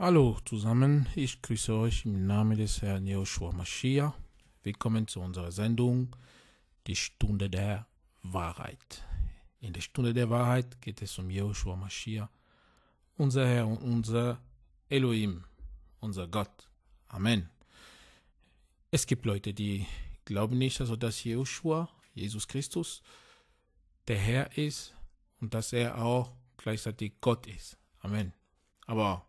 Hallo zusammen, ich grüße euch im Namen des Herrn Joshua Mashiach. Willkommen zu unserer Sendung Die Stunde der Wahrheit. In der Stunde der Wahrheit geht es um Joshua Mashiach, unser Herr und unser Elohim, unser Gott. Amen. Es gibt Leute, die glauben nicht, also dass Joshua, Jesus Christus, der Herr ist und dass er auch gleichzeitig Gott ist. Amen. Aber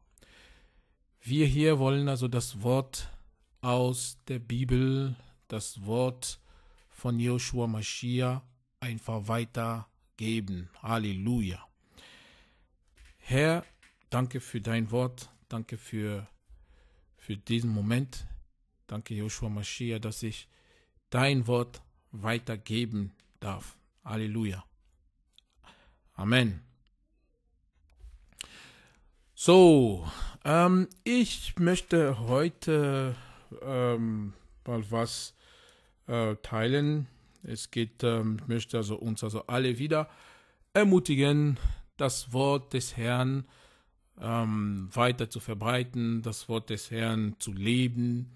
wir hier wollen also das Wort aus der Bibel, das Wort von Joshua Mashiach einfach weitergeben. Halleluja. Herr, danke für dein Wort, danke für, für diesen Moment. Danke, Joshua Mashiach, dass ich dein Wort weitergeben darf. Halleluja. Amen. So, ähm, ich möchte heute ähm, mal was äh, teilen. Es geht, ähm, ich möchte also uns also alle wieder ermutigen, das Wort des Herrn ähm, weiter zu verbreiten, das Wort des Herrn zu leben,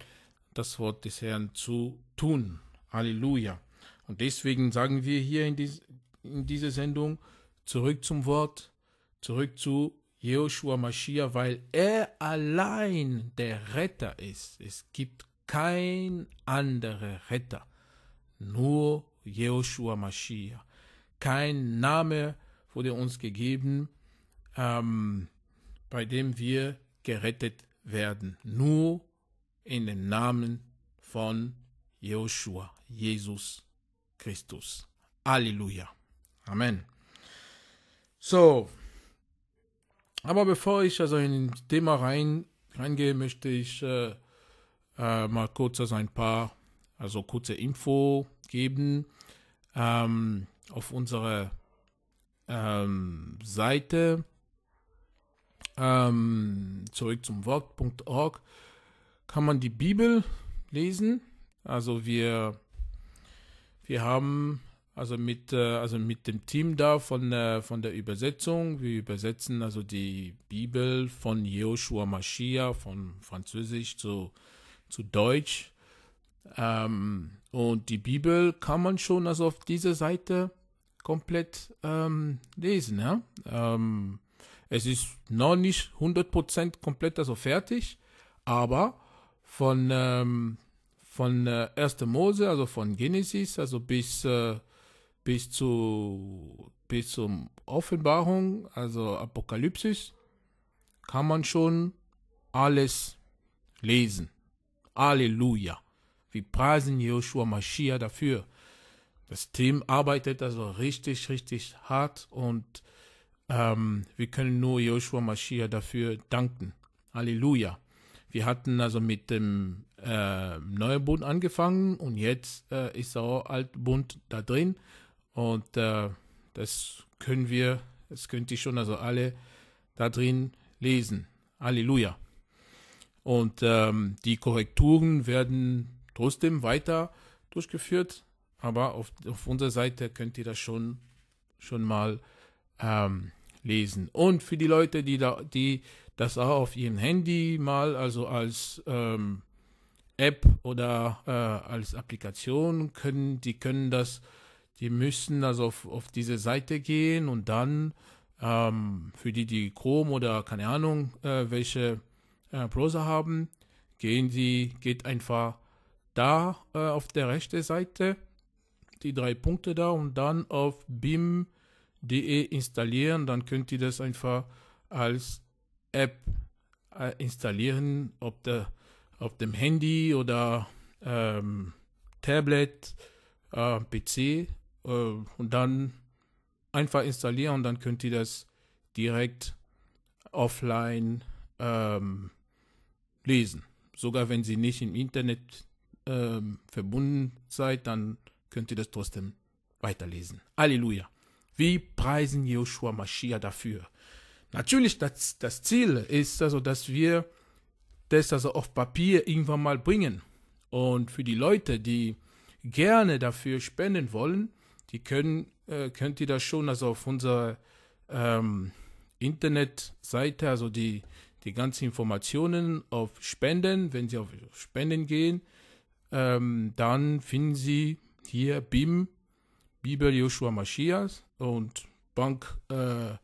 das Wort des Herrn zu tun. Halleluja. Und deswegen sagen wir hier in, dies, in dieser Sendung zurück zum Wort, zurück zu Joshua Mashiach, weil er allein der Retter ist. Es gibt kein anderer Retter, nur Joshua Mashiach. Kein Name wurde uns gegeben, ähm, bei dem wir gerettet werden. Nur in den Namen von Joshua, Jesus Christus. Halleluja. Amen. So, aber bevor ich also in das Thema rein, reingehe, möchte ich äh, äh, mal kurz also ein paar, also kurze Info geben. Ähm, auf unserer ähm, Seite ähm, zurück zum Wort.org kann man die Bibel lesen. Also wir, wir haben also mit, äh, also mit dem Team da von der, äh, von der Übersetzung. Wir übersetzen also die Bibel von Joshua Mashiach von Französisch zu, zu Deutsch. Ähm, und die Bibel kann man schon also auf dieser Seite komplett ähm, lesen. Ja? Ähm, es ist noch nicht 100% komplett also fertig, aber von, ähm, von 1. Äh, Mose, also von Genesis, also bis äh, bis zu bis zum Offenbarung, also Apokalypsis, kann man schon alles lesen. Halleluja. Wir preisen Joshua Mashiach dafür. Das Team arbeitet also richtig, richtig hart und ähm, wir können nur Joshua Mashiach dafür danken. Halleluja. Wir hatten also mit dem äh, neuen Bund angefangen und jetzt äh, ist auch Altbund da drin und äh, das können wir, das könnt ihr schon also alle da drin lesen. Halleluja. Und ähm, die Korrekturen werden trotzdem weiter durchgeführt, aber auf, auf unserer Seite könnt ihr das schon, schon mal ähm, lesen. Und für die Leute, die, da, die das auch auf ihrem Handy mal, also als ähm, App oder äh, als Applikation können, die können das die müssen also auf, auf diese Seite gehen und dann ähm, für die, die Chrome oder keine Ahnung, äh, welche äh, Browser haben, gehen sie, geht einfach da äh, auf der rechten Seite, die drei Punkte da und dann auf bim.de installieren, dann könnt ihr das einfach als App äh, installieren, ob der, auf dem Handy oder ähm, Tablet, äh, PC äh, und dann einfach installieren und dann könnt ihr das direkt offline ähm, lesen. Sogar wenn sie nicht im Internet ähm, verbunden seid, dann könnt ihr das trotzdem weiterlesen. Halleluja. Wie preisen Joshua Mashiach dafür. Natürlich, das, das Ziel ist also, dass wir das also auf Papier irgendwann mal bringen. Und für die Leute, die gerne dafür spenden wollen, die können, äh, könnt ihr das schon, also auf unserer ähm, Internetseite, also die, die ganzen Informationen auf Spenden, wenn Sie auf Spenden gehen, ähm, dann finden Sie hier BIM, Bibel Joshua Mashias und Bank äh,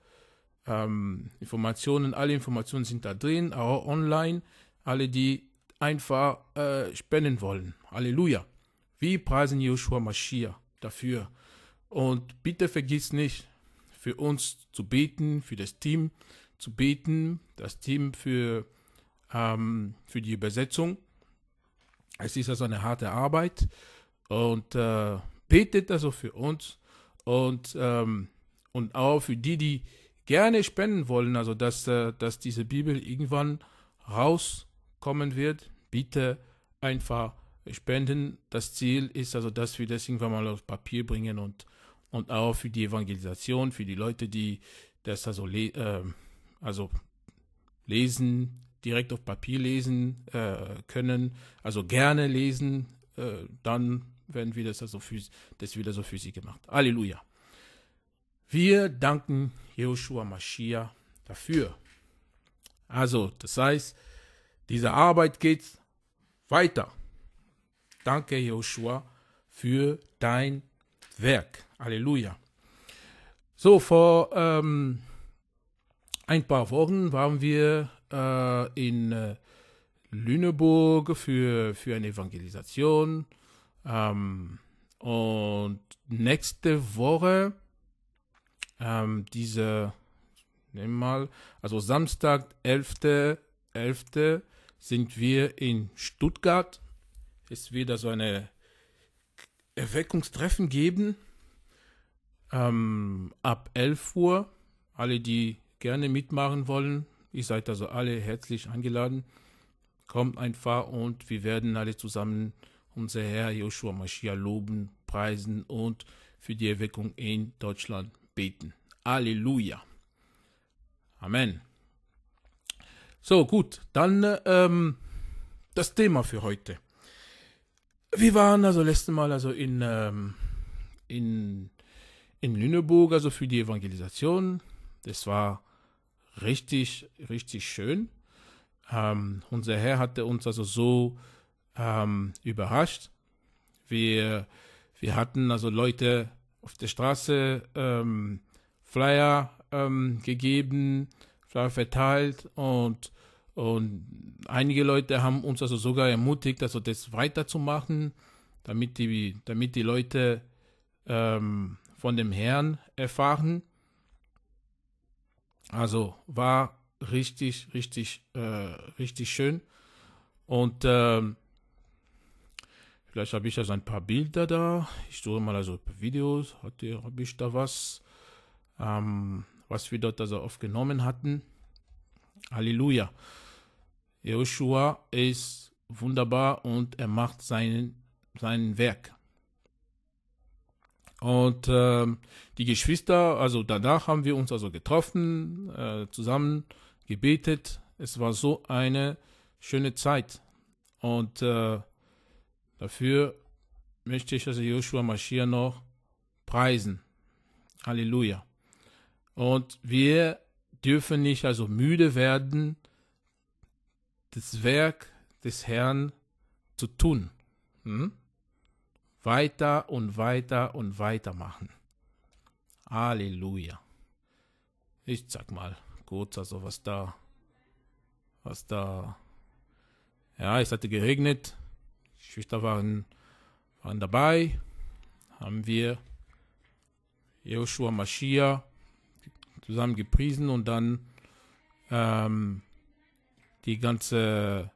ähm, Informationen, alle Informationen sind da drin, auch online, alle die einfach äh, spenden wollen. Halleluja. Wir preisen Joshua Mashiach dafür, und bitte vergiss nicht, für uns zu beten, für das Team zu beten, das Team für, ähm, für die Übersetzung. Es ist also eine harte Arbeit und äh, betet also für uns und, ähm, und auch für die, die gerne spenden wollen, also dass, äh, dass diese Bibel irgendwann rauskommen wird. Bitte einfach spenden. Das Ziel ist also, dass wir das irgendwann mal auf Papier bringen und und auch für die Evangelisation, für die Leute, die das also, le äh, also lesen, direkt auf Papier lesen äh, können, also gerne lesen, äh, dann werden wir das also für, das wieder so also für sie gemacht. Halleluja. Wir danken Joshua Mashiach dafür. Also, das heißt, diese Arbeit geht weiter. Danke, Joshua, für dein Werk. Halleluja. So, vor ähm, ein paar Wochen waren wir äh, in äh, Lüneburg für, für eine Evangelisation. Ähm, und nächste Woche, ähm, diese, nehmen mal, also Samstag, 11.11., 11., sind wir in Stuttgart. Ist wieder so eine Erweckungstreffen geben. Ähm, ab 11 Uhr. Alle, die gerne mitmachen wollen, ihr seid also alle herzlich eingeladen. Kommt einfach und wir werden alle zusammen unser Herr Joshua Mashiach loben, preisen und für die Erweckung in Deutschland beten. Halleluja. Amen. So, gut, dann ähm, das Thema für heute. Wir waren also letztes Mal also in, ähm, in, in Lüneburg, also für die Evangelisation. Das war richtig, richtig schön. Ähm, unser Herr hatte uns also so ähm, überrascht. Wir, wir hatten also Leute auf der Straße ähm, Flyer ähm, gegeben, Flyer verteilt und und einige Leute haben uns also sogar ermutigt, also das weiterzumachen, damit die, damit die Leute ähm, von dem Herrn erfahren. Also war richtig, richtig, äh, richtig schön. Und ähm, vielleicht habe ich also ein paar Bilder da. Ich suche mal also Videos. Hatte, habe ich da was, ähm, was wir dort also aufgenommen hatten. Halleluja. Joshua ist wunderbar und er macht seinen, sein Werk. Und äh, die Geschwister, also danach haben wir uns also getroffen, äh, zusammen gebetet. Es war so eine schöne Zeit. Und äh, dafür möchte ich also Joshua Maschia noch preisen. Halleluja. Und wir dürfen nicht also müde werden, das Werk des Herrn zu tun. Hm? Weiter und weiter und weiter machen. Halleluja. Ich sag mal kurz, also was da, was da, ja, es hatte geregnet, die Schüchter waren, waren dabei, haben wir Joshua Mashiach zusammen gepriesen und dann ähm, die ganze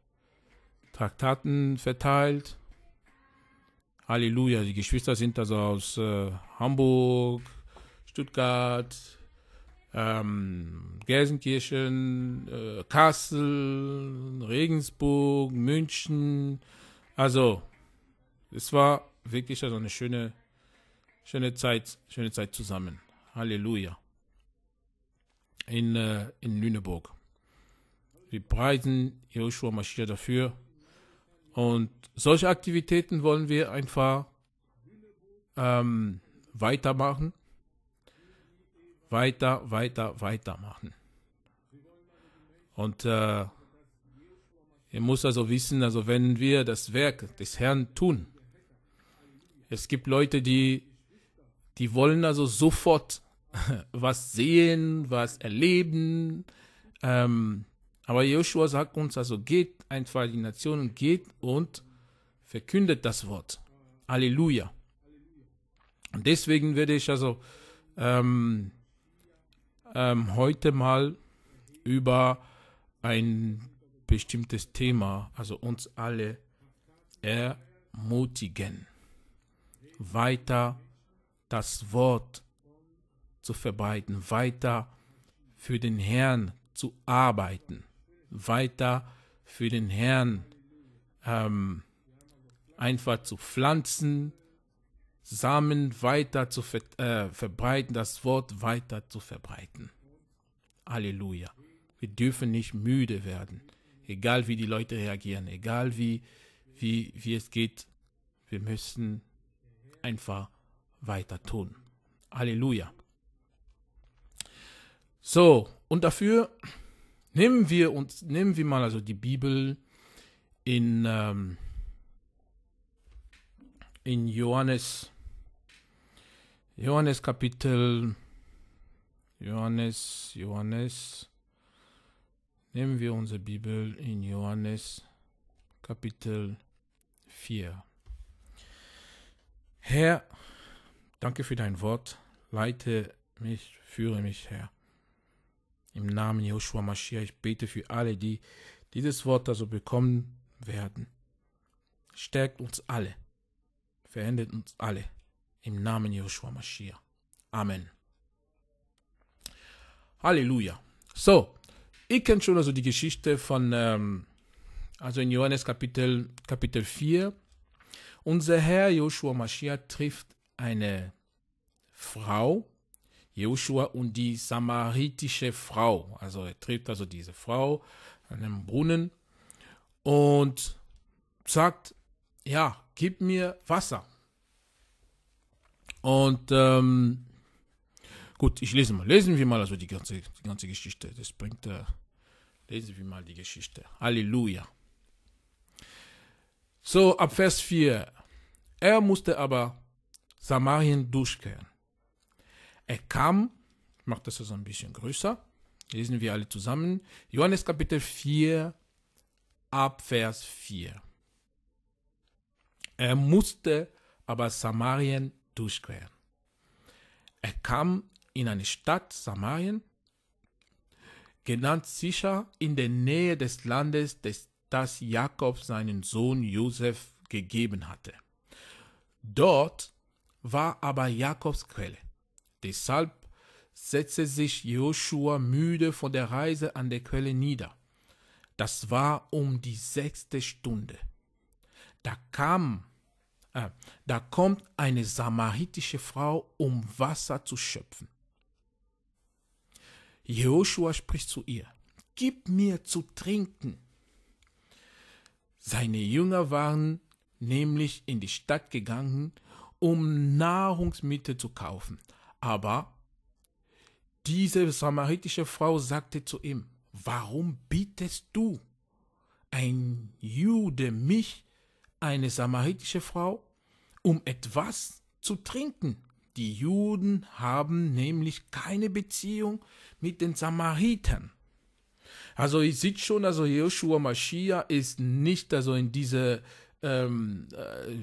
Traktaten verteilt. Halleluja, die Geschwister sind also aus äh, Hamburg, Stuttgart, ähm, Gelsenkirchen, äh, Kassel, Regensburg, München. Also, es war wirklich also eine schöne, schöne Zeit, schöne Zeit zusammen. Halleluja. In, äh, in Lüneburg. Wir preisen Joshua Mashiach dafür. Und solche Aktivitäten wollen wir einfach ähm, weitermachen. Weiter, weiter, weitermachen. Und äh, ihr müsst also wissen, also wenn wir das Werk des Herrn tun, es gibt Leute, die, die wollen also sofort was sehen, was erleben, ähm, aber Joshua sagt uns also, geht einfach die Nationen, geht und verkündet das Wort. Halleluja. Und deswegen werde ich also ähm, ähm, heute mal über ein bestimmtes Thema, also uns alle ermutigen, weiter das Wort zu verbreiten, weiter für den Herrn zu arbeiten weiter für den Herrn ähm, einfach zu pflanzen, Samen weiter zu ver äh, verbreiten, das Wort weiter zu verbreiten. Halleluja. Wir dürfen nicht müde werden, egal wie die Leute reagieren, egal wie, wie, wie es geht. Wir müssen einfach weiter tun. Halleluja. So, und dafür Nehmen wir uns, nehmen wir mal also die Bibel in, ähm, in Johannes, Johannes Kapitel, Johannes, Johannes, nehmen wir unsere Bibel in Johannes Kapitel 4. Herr, danke für dein Wort, leite mich, führe mich, Herr. Im Namen Joshua Mashiach, ich bete für alle, die dieses Wort also bekommen werden. Stärkt uns alle, verändert uns alle. Im Namen Joshua Mashiach. Amen. Halleluja. So, ich kenne schon also die Geschichte von, ähm, also in Johannes Kapitel, Kapitel 4. Unser Herr Joshua Mashiach trifft eine Frau, Joshua und die samaritische Frau. Also er trifft also diese Frau an einem Brunnen und sagt, ja, gib mir Wasser. Und ähm, gut, ich lese mal. Lesen wir mal also die ganze, die ganze Geschichte. Das bringt, äh, lesen wir mal die Geschichte. Halleluja. So, ab Vers 4. Er musste aber Samarien durchkehren. Er kam, ich mache das so also ein bisschen größer, lesen wir alle zusammen. Johannes Kapitel 4, Abvers 4. Er musste aber Samarien durchqueren. Er kam in eine Stadt Samarien, genannt sicher in der Nähe des Landes, des, das Jakob seinen Sohn Josef gegeben hatte. Dort war aber Jakobs Quelle. Deshalb setzte sich Joshua müde von der Reise an der Quelle nieder. Das war um die sechste Stunde. Da kam, äh, da kommt eine samaritische Frau, um Wasser zu schöpfen. Joshua spricht zu ihr, Gib mir zu trinken. Seine Jünger waren nämlich in die Stadt gegangen, um Nahrungsmittel zu kaufen. Aber diese samaritische Frau sagte zu ihm, warum bittest du ein Jude mich, eine samaritische Frau, um etwas zu trinken? Die Juden haben nämlich keine Beziehung mit den Samaritern. Also ihr seht schon, also Joshua Mashiach ist nicht also in diese ähm, äh,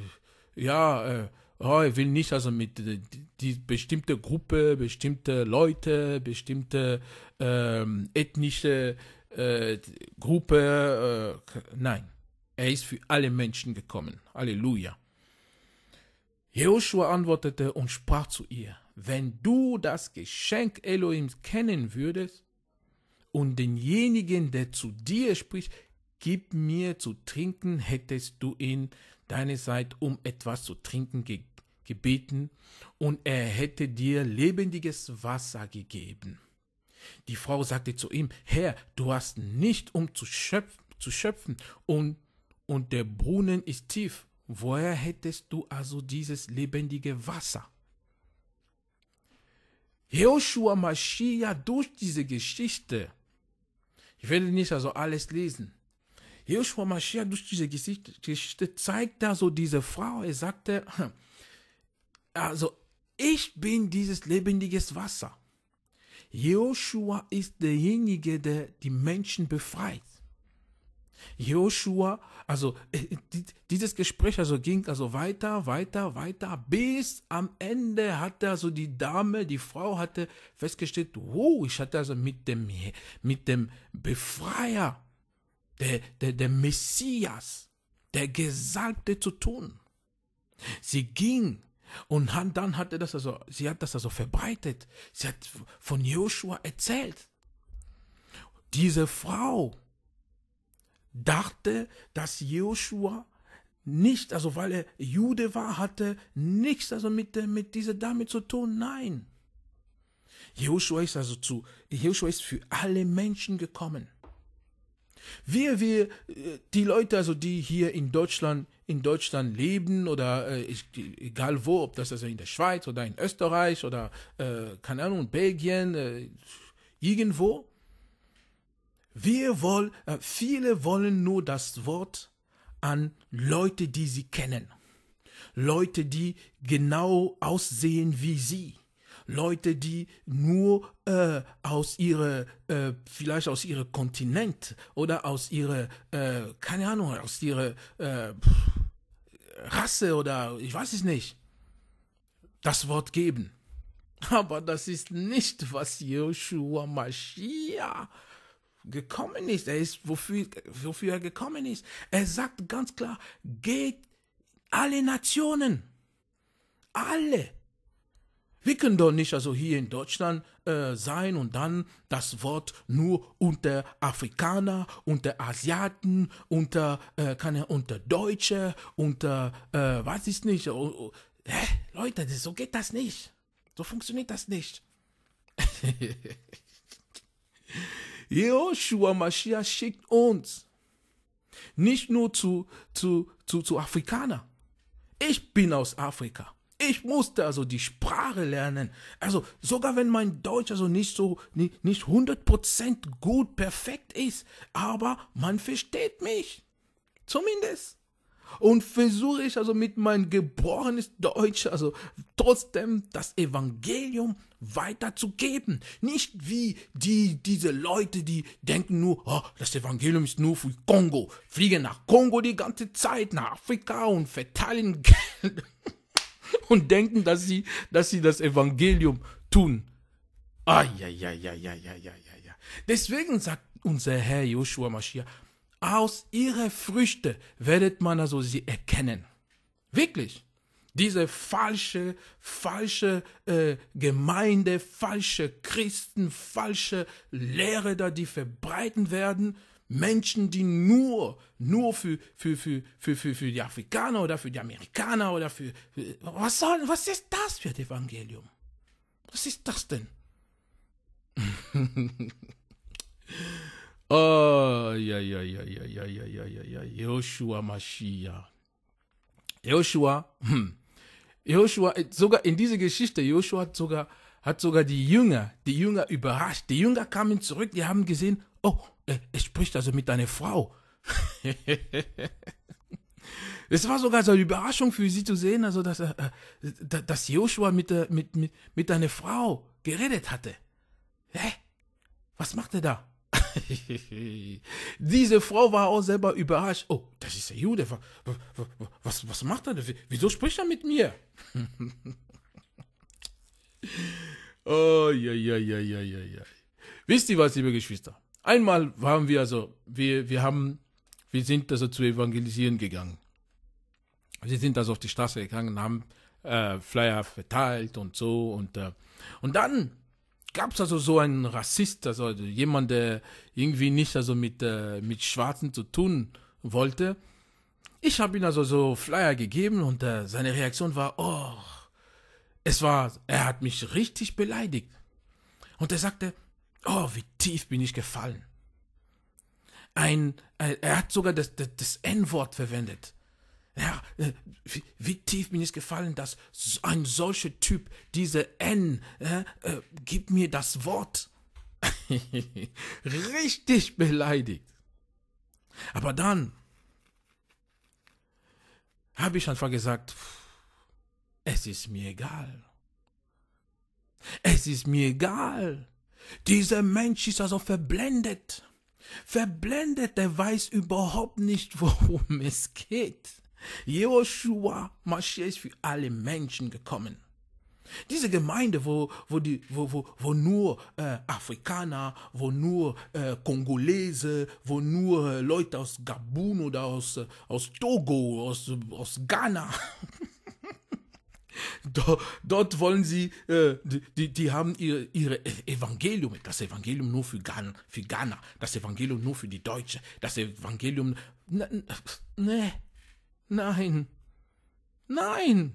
ja äh, oh, ich will nicht, also mit die, die bestimmte Gruppe, bestimmte Leute, bestimmte ähm, ethnische äh, Gruppe. Äh, nein, er ist für alle Menschen gekommen. Halleluja. Joshua antwortete und sprach zu ihr, wenn du das Geschenk Elohims kennen würdest und denjenigen, der zu dir spricht, gib mir zu trinken, hättest du ihn deine Zeit um etwas zu trinken gegeben gebeten und er hätte dir lebendiges Wasser gegeben. Die Frau sagte zu ihm, Herr, du hast nicht um zu schöpfen, zu schöpfen und, und der Brunnen ist tief. Woher hättest du also dieses lebendige Wasser? Joshua Mashiach durch diese Geschichte, ich werde nicht also alles lesen, Joshua Mashiach durch diese Geschichte zeigt also diese Frau, er sagte, also, ich bin dieses lebendiges Wasser. Joshua ist derjenige, der die Menschen befreit. Joshua, also äh, dieses Gespräch also ging also weiter, weiter, weiter, bis am Ende hatte also die Dame, die Frau hatte festgestellt, wow, ich hatte also mit dem, mit dem Befreier, der, der, der Messias, der Gesalbte zu tun. Sie ging und dann hat er das also, sie hat das also verbreitet. Sie hat von Joshua erzählt. Diese Frau dachte, dass Joshua nicht, also weil er Jude war, hatte nichts also mit, äh, mit dieser Dame zu tun. Nein. Joshua ist also zu, Joshua ist für alle Menschen gekommen. Wir, wir, äh, die Leute, also die hier in Deutschland in Deutschland leben oder äh, ich, egal wo, ob das also in der Schweiz oder in Österreich oder äh, keine Ahnung, Belgien, äh, irgendwo. Wir wollen, äh, viele wollen nur das Wort an Leute, die sie kennen. Leute, die genau aussehen wie sie. Leute, die nur äh, aus ihrer, äh, vielleicht aus ihrem Kontinent oder aus ihrer, äh, keine Ahnung, aus ihrer, äh, Rasse oder ich weiß es nicht, das Wort geben. Aber das ist nicht, was Joshua Mashiach gekommen ist. Er ist, wofür, wofür er gekommen ist. Er sagt ganz klar, geht alle Nationen. Alle. Wir können doch nicht also hier in Deutschland äh, sein und dann das Wort nur unter Afrikaner, unter Asiaten, unter, äh, kann unter Deutsche, unter, äh, was ist nicht. Oh, oh. Hä? Leute, so geht das nicht. So funktioniert das nicht. Joshua Mashiach schickt uns nicht nur zu, zu, zu, zu Afrikanern. Ich bin aus Afrika. Ich musste also die Sprache lernen. Also sogar wenn mein Deutsch also nicht so, nicht, nicht 100% gut, perfekt ist, aber man versteht mich. Zumindest. Und versuche ich also mit meinem geborenen Deutsch, also trotzdem das Evangelium weiterzugeben. Nicht wie die, diese Leute, die denken nur, oh, das Evangelium ist nur für Kongo. Fliegen nach Kongo die ganze Zeit, nach Afrika und verteilen Geld und denken, dass sie, dass sie das Evangelium tun. Ah, ja, ja, ja, ja, ja, ja, ja, ja. Deswegen sagt unser Herr Joshua Mashiach, aus ihrer Früchte werdet man also sie erkennen. Wirklich. Diese falsche, falsche äh, Gemeinde, falsche Christen, falsche Lehre da, die verbreiten werden, Menschen, die nur, nur für, für, für, für, für, für die Afrikaner oder für die Amerikaner oder für, für was soll, was ist das für ein Evangelium? Was ist das denn? oh, ja, ja, ja, ja, ja, ja, ja, ja, ja, Joshua Mashiach. Joshua, hm. Joshua, sogar in dieser Geschichte, Joshua hat sogar hat sogar die Jünger, die Jünger überrascht. Die Jünger kamen zurück, die haben gesehen, oh, äh, er spricht also mit deiner Frau. es war sogar so eine Überraschung für sie zu sehen, also dass, äh, dass Joshua mit, mit, mit, mit deiner Frau geredet hatte. Hä? Was macht er da? Diese Frau war auch selber überrascht. Oh, das ist der Jude. Was, was macht er Wieso spricht er mit mir? oh, ja, ja, ja, ja, ja, ja. Wisst ihr was, liebe Geschwister? Einmal waren wir also, wir, wir haben, wir sind also zu evangelisieren gegangen. Wir sind also auf die Straße gegangen, haben äh, Flyer verteilt und so und äh, und dann gab es also so einen Rassist, also jemand, der irgendwie nicht also mit äh, mit Schwarzen zu tun wollte. Ich habe ihm also so Flyer gegeben und äh, seine Reaktion war, oh, es war, er hat mich richtig beleidigt. Und er sagte, oh, wie tief bin ich gefallen. Ein, äh, er hat sogar das, das, das N-Wort verwendet. Ja, äh, wie, wie, tief bin ich gefallen, dass ein solcher Typ, diese N, äh, äh, gib mir das Wort. Richtig beleidigt. Aber dann habe ich einfach gesagt, pff, es ist mir egal. Es ist mir egal. Dieser Mensch ist also verblendet. Verblendet, er weiß überhaupt nicht, worum es geht. Joshua Mashiach ist für alle Menschen gekommen. Diese Gemeinde, wo, wo, die, wo, wo, wo nur äh, Afrikaner, wo nur äh, Kongolese, wo nur äh, Leute aus Gabun oder aus, äh, aus Togo, aus, aus Ghana, dort wollen sie, äh, die, die, haben ihr ihre Evangelium, das Evangelium nur für Ghana, für Ghana, das Evangelium nur für die Deutsche, das Evangelium. Ne, ne nein, nein,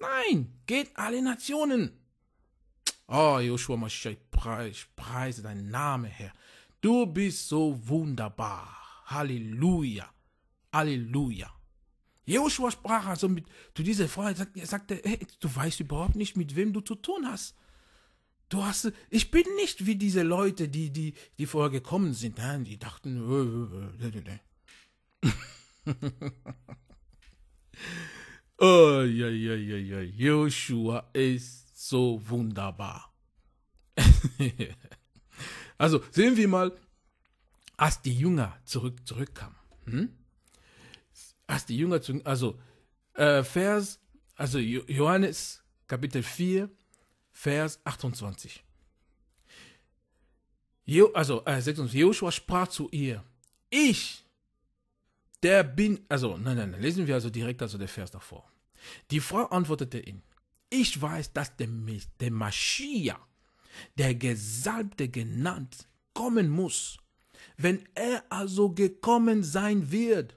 nein, geht alle Nationen. Oh, Joshua Mashiach, ich preise deinen Namen, Herr. Du bist so wunderbar. Halleluja. Halleluja. Joshua sprach also mit, zu dieser Frau, er sagte, sagt, hey, du weißt überhaupt nicht, mit wem du zu tun hast. Du hast, ich bin nicht wie diese Leute, die, die, die vorher gekommen sind, ne? die dachten, oh, ja, ja, ja, ja, Joshua ist so wunderbar. also sehen wir mal, als die Jünger zurück, zurückkamen. Hm? als die Jünger zu, also äh, Vers, also Johannes Kapitel 4, Vers 28. Jo, also äh, 26, Joshua sprach zu ihr, ich, der bin, also nein, nein, nein, lesen wir also direkt also der Vers davor. Die Frau antwortete ihm, ich weiß, dass der, der Maschia, der Gesalbte genannt, kommen muss. Wenn er also gekommen sein wird,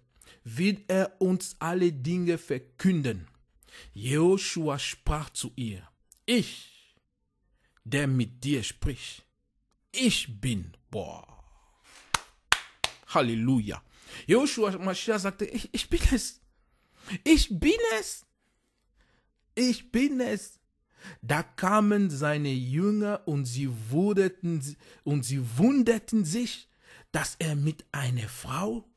wird er uns alle Dinge verkünden. Joshua sprach zu ihr, ich, der mit dir spricht, ich bin, boah, Halleluja. Joshua Mashiach sagte, ich, ich bin es, ich bin es, ich bin es. Da kamen seine Jünger und sie, wunderten, und sie wunderten sich, dass er mit einer Frau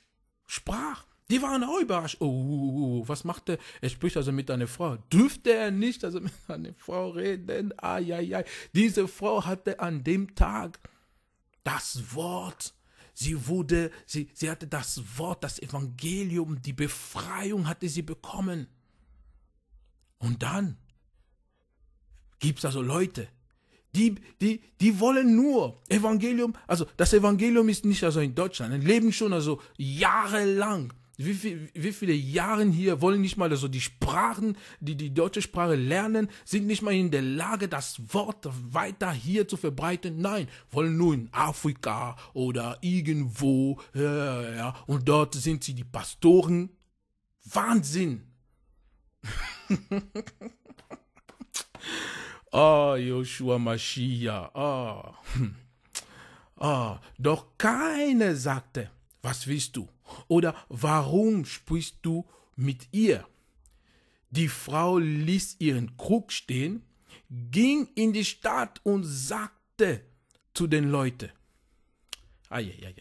sprach. Die waren auch überrascht. Oh, oh, oh, oh was macht er? Er spricht also mit einer Frau. Dürfte er nicht also mit einer Frau reden? Ai, Diese Frau hatte an dem Tag das Wort. Sie wurde, sie, sie hatte das Wort, das Evangelium, die Befreiung hatte sie bekommen. Und dann gibt es also Leute, die, die, die wollen nur Evangelium, also das Evangelium ist nicht also in Deutschland, die leben schon also jahrelang wie, viel, wie viele Jahre hier wollen nicht mal so die Sprachen, die die deutsche Sprache lernen, sind nicht mal in der Lage, das Wort weiter hier zu verbreiten. Nein, wollen nur in Afrika oder irgendwo. Ja, ja, und dort sind sie die Pastoren. Wahnsinn! oh, Joshua Mashiach. Oh. oh. Doch keiner sagte, was willst du? Oder warum sprichst du mit ihr? Die Frau ließ ihren Krug stehen, ging in die Stadt und sagte zu den Leuten, Eieieiei.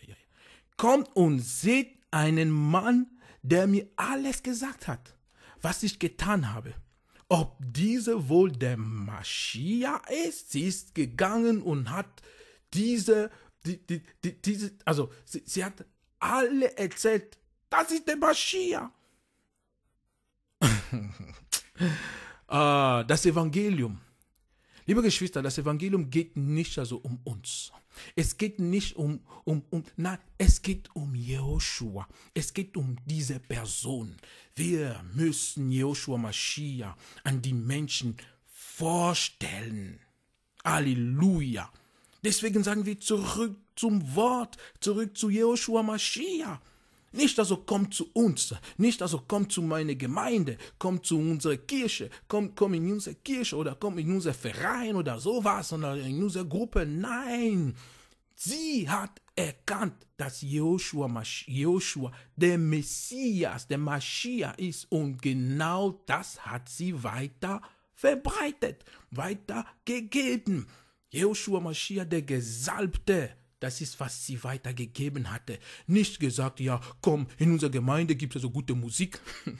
kommt und seht einen Mann, der mir alles gesagt hat, was ich getan habe. Ob dieser wohl der Maschia ist, sie ist gegangen und hat diese, die, die, die, diese, also sie, sie hat alle erzählt, das ist der Baschia. ah, das Evangelium. Liebe Geschwister, das Evangelium geht nicht also um uns. Es geht nicht um, um, um, nein, es geht um Jehoshua. Es geht um diese Person. Wir müssen Jehoshua Mashiach an die Menschen vorstellen. Halleluja. Deswegen sagen wir zurück zum Wort, zurück zu Joshua Mashiach. Nicht also kommt zu uns, nicht also kommt zu meiner Gemeinde, kommt zu unserer Kirche, kommt komm in unsere Kirche oder kommt in unser Verein oder sowas oder in unsere Gruppe. Nein, sie hat erkannt, dass Joshua, Joshua der Messias, der Mashiach ist und genau das hat sie weiter verbreitet, weiter gegeben. Joshua Mashiach, der Gesalbte, das ist, was sie weitergegeben hatte. Nicht gesagt, ja, komm, in unserer Gemeinde gibt es so also gute Musik.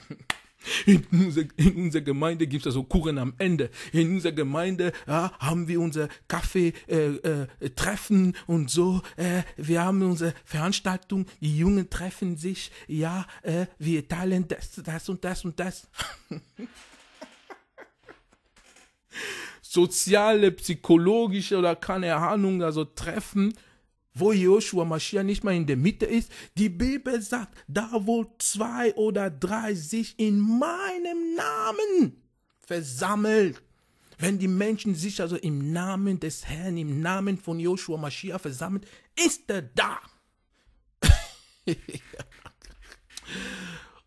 In, unser, in unserer Gemeinde gibt es also Kuchen am Ende. In unserer Gemeinde ja, haben wir unser Kaffee-Treffen äh, äh, und so. Äh, wir haben unsere Veranstaltung, die Jungen treffen sich. Ja, äh, wir teilen das, das und das und das. Soziale, psychologische oder keine Ahnung, also Treffen wo Joshua Mashiach nicht mal in der Mitte ist. Die Bibel sagt, da wo zwei oder drei sich in meinem Namen versammelt. Wenn die Menschen sich also im Namen des Herrn, im Namen von Joshua Mashiach versammeln, ist er da.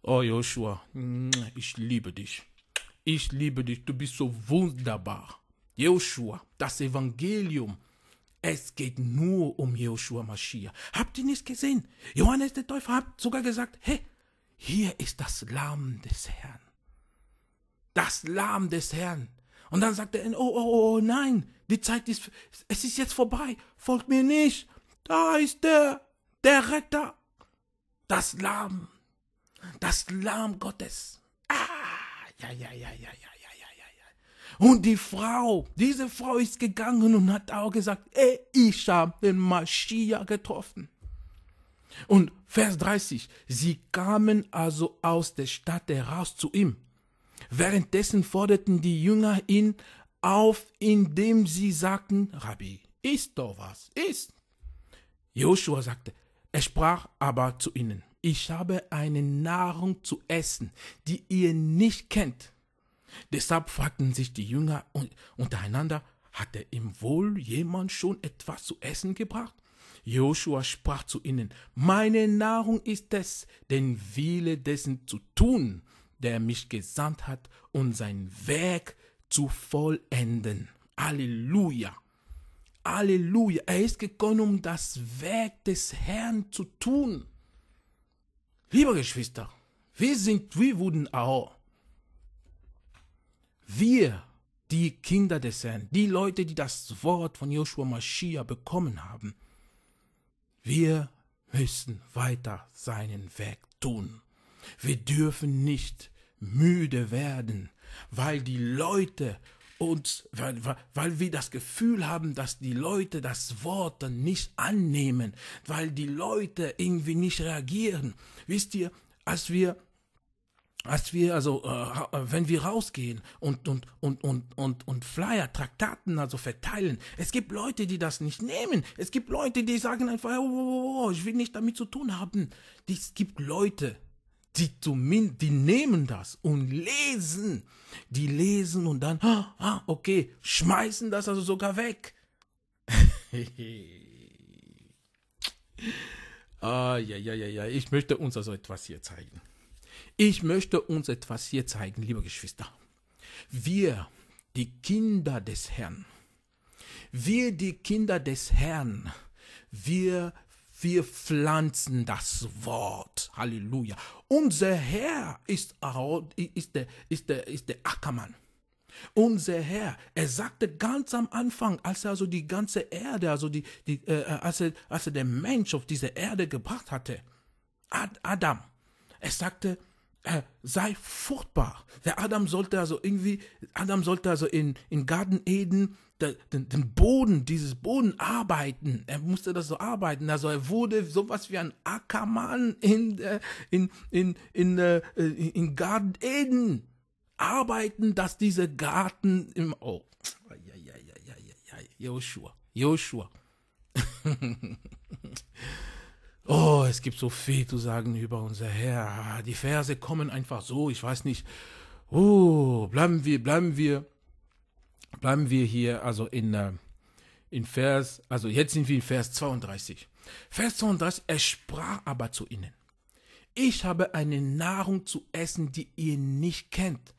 oh Joshua, ich liebe dich. Ich liebe dich, du bist so wunderbar. Joshua, das Evangelium es geht nur um Joshua Mashiach. Habt ihr nicht gesehen? Johannes der Täufer hat sogar gesagt, hey, hier ist das Lamm des Herrn. Das Lamm des Herrn. Und dann sagt er, oh, oh, oh, nein, die Zeit ist, es ist jetzt vorbei, folgt mir nicht. Da ist der, der Retter. Das Lamm. Das Lamm Gottes. Ah, ja, ja, ja, ja, ja. Und die Frau, diese Frau ist gegangen und hat auch gesagt, ey, ich habe den Maschia getroffen. Und Vers 30, sie kamen also aus der Stadt heraus zu ihm. Währenddessen forderten die Jünger ihn auf, indem sie sagten, Rabbi, ist doch was, ist. Joshua sagte, er sprach aber zu ihnen, ich habe eine Nahrung zu essen, die ihr nicht kennt. Deshalb fragten sich die Jünger untereinander, hatte ihm wohl jemand schon etwas zu essen gebracht? Joshua sprach zu ihnen, meine Nahrung ist es, den Wille dessen zu tun, der mich gesandt hat, und sein Werk zu vollenden. Halleluja! Halleluja! Er ist gekommen, um das Werk des Herrn zu tun. Liebe Geschwister, wir sind, wir wurden auch wir, die Kinder des Herrn, die Leute, die das Wort von Joshua Mashiach bekommen haben, wir müssen weiter seinen Weg tun. Wir dürfen nicht müde werden, weil die Leute uns, weil, weil wir das Gefühl haben, dass die Leute das Wort nicht annehmen, weil die Leute irgendwie nicht reagieren. Wisst ihr, als wir als wir, also äh, äh, wenn wir rausgehen und, und, und, und, und, und Flyer, Traktaten also verteilen, es gibt Leute, die das nicht nehmen. Es gibt Leute, die sagen einfach, oh, oh, oh, oh ich will nicht damit zu tun haben. Es gibt Leute, die zumindest, die nehmen das und lesen. Die lesen und dann, ah, ah okay, schmeißen das also sogar weg. ah, ja, ja, ja, ja, ich möchte uns also etwas hier zeigen. Ich möchte uns etwas hier zeigen, liebe Geschwister. Wir, die Kinder des Herrn, wir, die Kinder des Herrn, wir, wir pflanzen das Wort. Halleluja. Unser Herr ist, ist, der, ist, der, ist der Ackermann. Unser Herr, er sagte ganz am Anfang, als er also die ganze Erde, also die, die äh, äh, als, er, als er den Mensch auf diese Erde gebracht hatte, Ad, Adam, er sagte, äh, sei furchtbar. Der Adam sollte also irgendwie, Adam sollte also in, in Garden Eden de, den, den, Boden, dieses Boden arbeiten. Er musste das so arbeiten. Also er wurde sowas wie ein Ackermann in, äh, in, in, in, äh, in Garden Eden. Arbeiten, dass dieser Garten im, oh, Joshua, Joshua. Oh, es gibt so viel zu sagen über unser Herr. Die Verse kommen einfach so, ich weiß nicht. Oh, bleiben wir, bleiben wir, bleiben wir hier, also in, äh, in Vers, also jetzt sind wir in Vers 32. Vers 32, er sprach aber zu ihnen. Ich habe eine Nahrung zu essen, die ihr nicht kennt.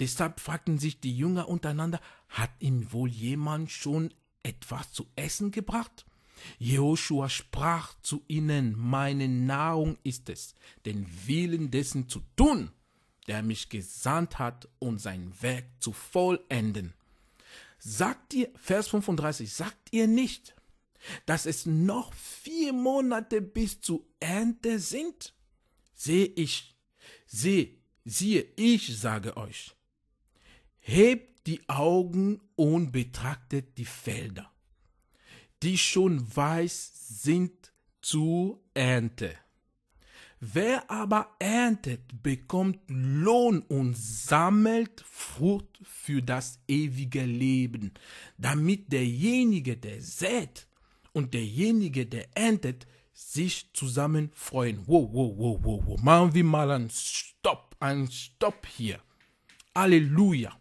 Deshalb fragten sich die Jünger untereinander, hat ihm wohl jemand schon etwas zu essen gebracht? Jehoshua sprach zu ihnen, meine Nahrung ist es, den Willen dessen zu tun, der mich gesandt hat, um sein Werk zu vollenden. Sagt ihr, Vers 35, sagt ihr nicht, dass es noch vier Monate bis zur Ernte sind? Sehe ich, sehe, siehe, ich sage euch, hebt die Augen und betrachtet die Felder die schon weiß sind zur Ernte. Wer aber erntet, bekommt Lohn und sammelt Frucht für das ewige Leben, damit derjenige, der sät und derjenige, der erntet, sich zusammen freuen. Wow, wow, wow, wow, wow. Machen wir mal einen Stopp, einen Stopp hier. Halleluja.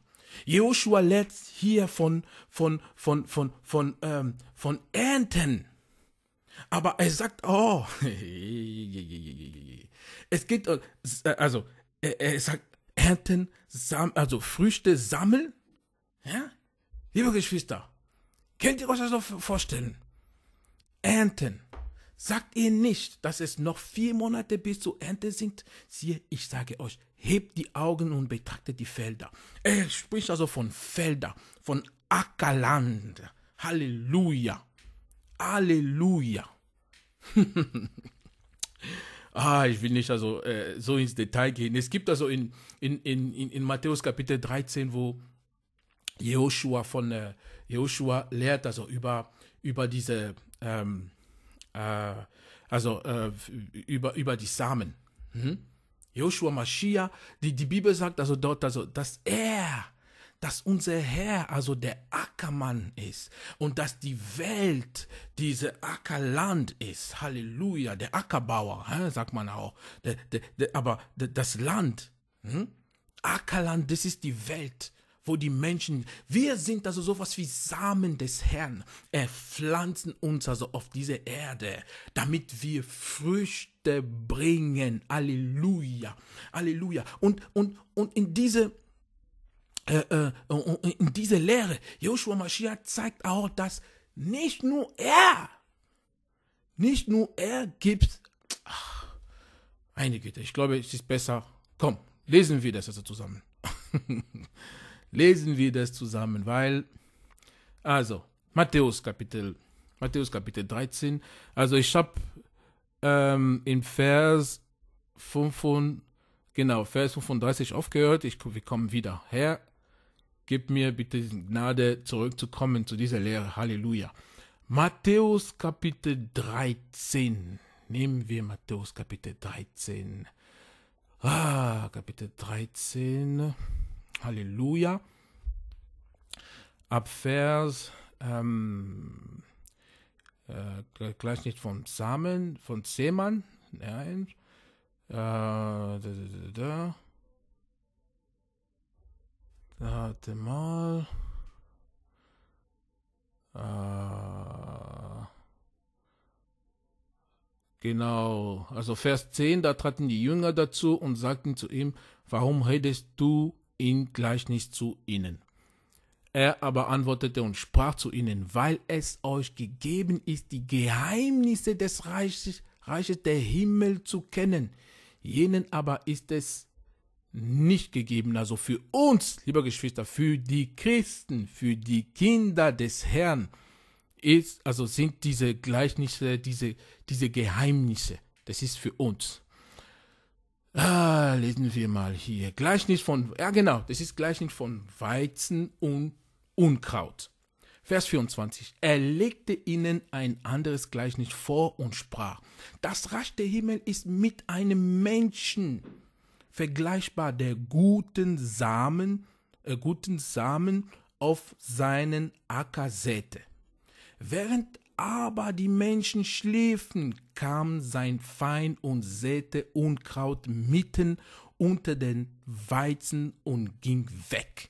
Joshua lädt hier von, von, von, von, von, ähm, von Ernten. Aber er sagt, oh, es geht, also, er, sagt, Ernten, also Früchte sammeln. Ja? Liebe Geschwister, könnt ihr euch das noch vorstellen? Ernten. Sagt ihr nicht, dass es noch vier Monate bis zur Ernte sind? Siehe, ich sage euch, hebt die Augen und betrachtet die Felder. Er spricht also von Felder, von Ackerland. Halleluja. Halleluja. ah, ich will nicht also äh, so ins Detail gehen. Es gibt also in, in, in, in, Matthäus Kapitel 13, wo Joshua von äh, Joshua lehrt, also über, über diese, ähm, äh, also äh, über, über die Samen. Hm? Joshua Mashiach, die, die Bibel sagt also dort, also, dass er, dass unser Herr also der Ackermann ist und dass die Welt diese Ackerland ist. Halleluja, der Ackerbauer, hä, sagt man auch. Der, der, der, aber das Land, hm? Ackerland, das ist die Welt wo die Menschen, wir sind also sowas wie Samen des Herrn. Er pflanzen uns also auf diese Erde, damit wir Früchte Früchte bringen. Halleluja. Halleluja. Und, und, und in diese, äh, äh in diese Lehre, Joshua Mashiach zeigt auch, dass nicht nur er, nicht nur er gibt, ach, meine Güte, ich glaube, es ist besser. Komm, lesen wir das also zusammen. lesen wir das zusammen, weil, also, Matthäus Kapitel, Matthäus Kapitel 13, also ich habe ähm, in Vers 5, genau, Vers 35 aufgehört. Ich, wir kommen wieder. Herr, gib mir bitte die Gnade, zurückzukommen zu dieser Lehre. Halleluja. Matthäus Kapitel 13. Nehmen wir Matthäus Kapitel 13. Ah, Kapitel 13. Halleluja. Ab Vers ähm, äh, gleich nicht von Samen, von Seemann. Nein. Äh, da, da, da, Warte mal. Äh, genau. Also Vers 10, da traten die Jünger dazu und sagten zu ihm, warum redest du ihn gleich nicht zu ihnen? Er aber antwortete und sprach zu ihnen, weil es euch gegeben ist, die Geheimnisse des Reiches, Reiches der Himmel zu kennen. Jenen aber ist es nicht gegeben. Also für uns, liebe Geschwister, für die Christen, für die Kinder des Herrn, ist, also sind diese Gleichnisse, diese, diese Geheimnisse. Das ist für uns. Ah, lesen wir mal hier. Gleichnis von, ja genau, das ist Gleichnis von Weizen und Unkraut. Vers 24. Er legte ihnen ein anderes Gleichnis vor und sprach, das Reich der Himmel ist mit einem Menschen vergleichbar, der guten Samen, äh, guten Samen auf seinen Acker säte. Während aber die Menschen schliefen, kam sein Feind und säte Unkraut mitten unter den Weizen und ging weg.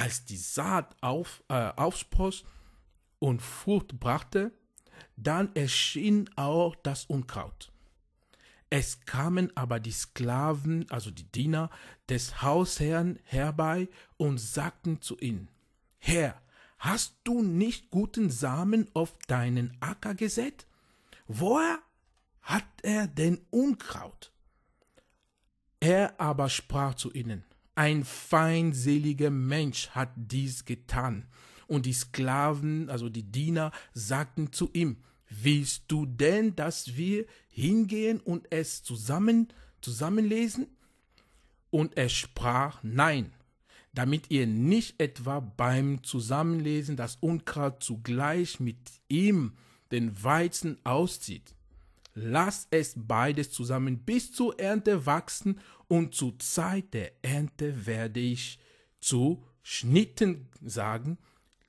Als die Saat auf, äh, aufspross und Frucht brachte, dann erschien auch das Unkraut. Es kamen aber die Sklaven, also die Diener des Hausherrn herbei und sagten zu ihm, Herr, hast du nicht guten Samen auf deinen Acker gesät? Woher hat er denn Unkraut? Er aber sprach zu ihnen, ein feindseliger Mensch hat dies getan. Und die Sklaven, also die Diener, sagten zu ihm, willst du denn, dass wir hingehen und es zusammen, zusammenlesen? Und er sprach, nein, damit ihr nicht etwa beim Zusammenlesen das Unkraut zugleich mit ihm den Weizen auszieht. Lass es beides zusammen bis zur Ernte wachsen und zur Zeit der Ernte werde ich zu Schnitten sagen,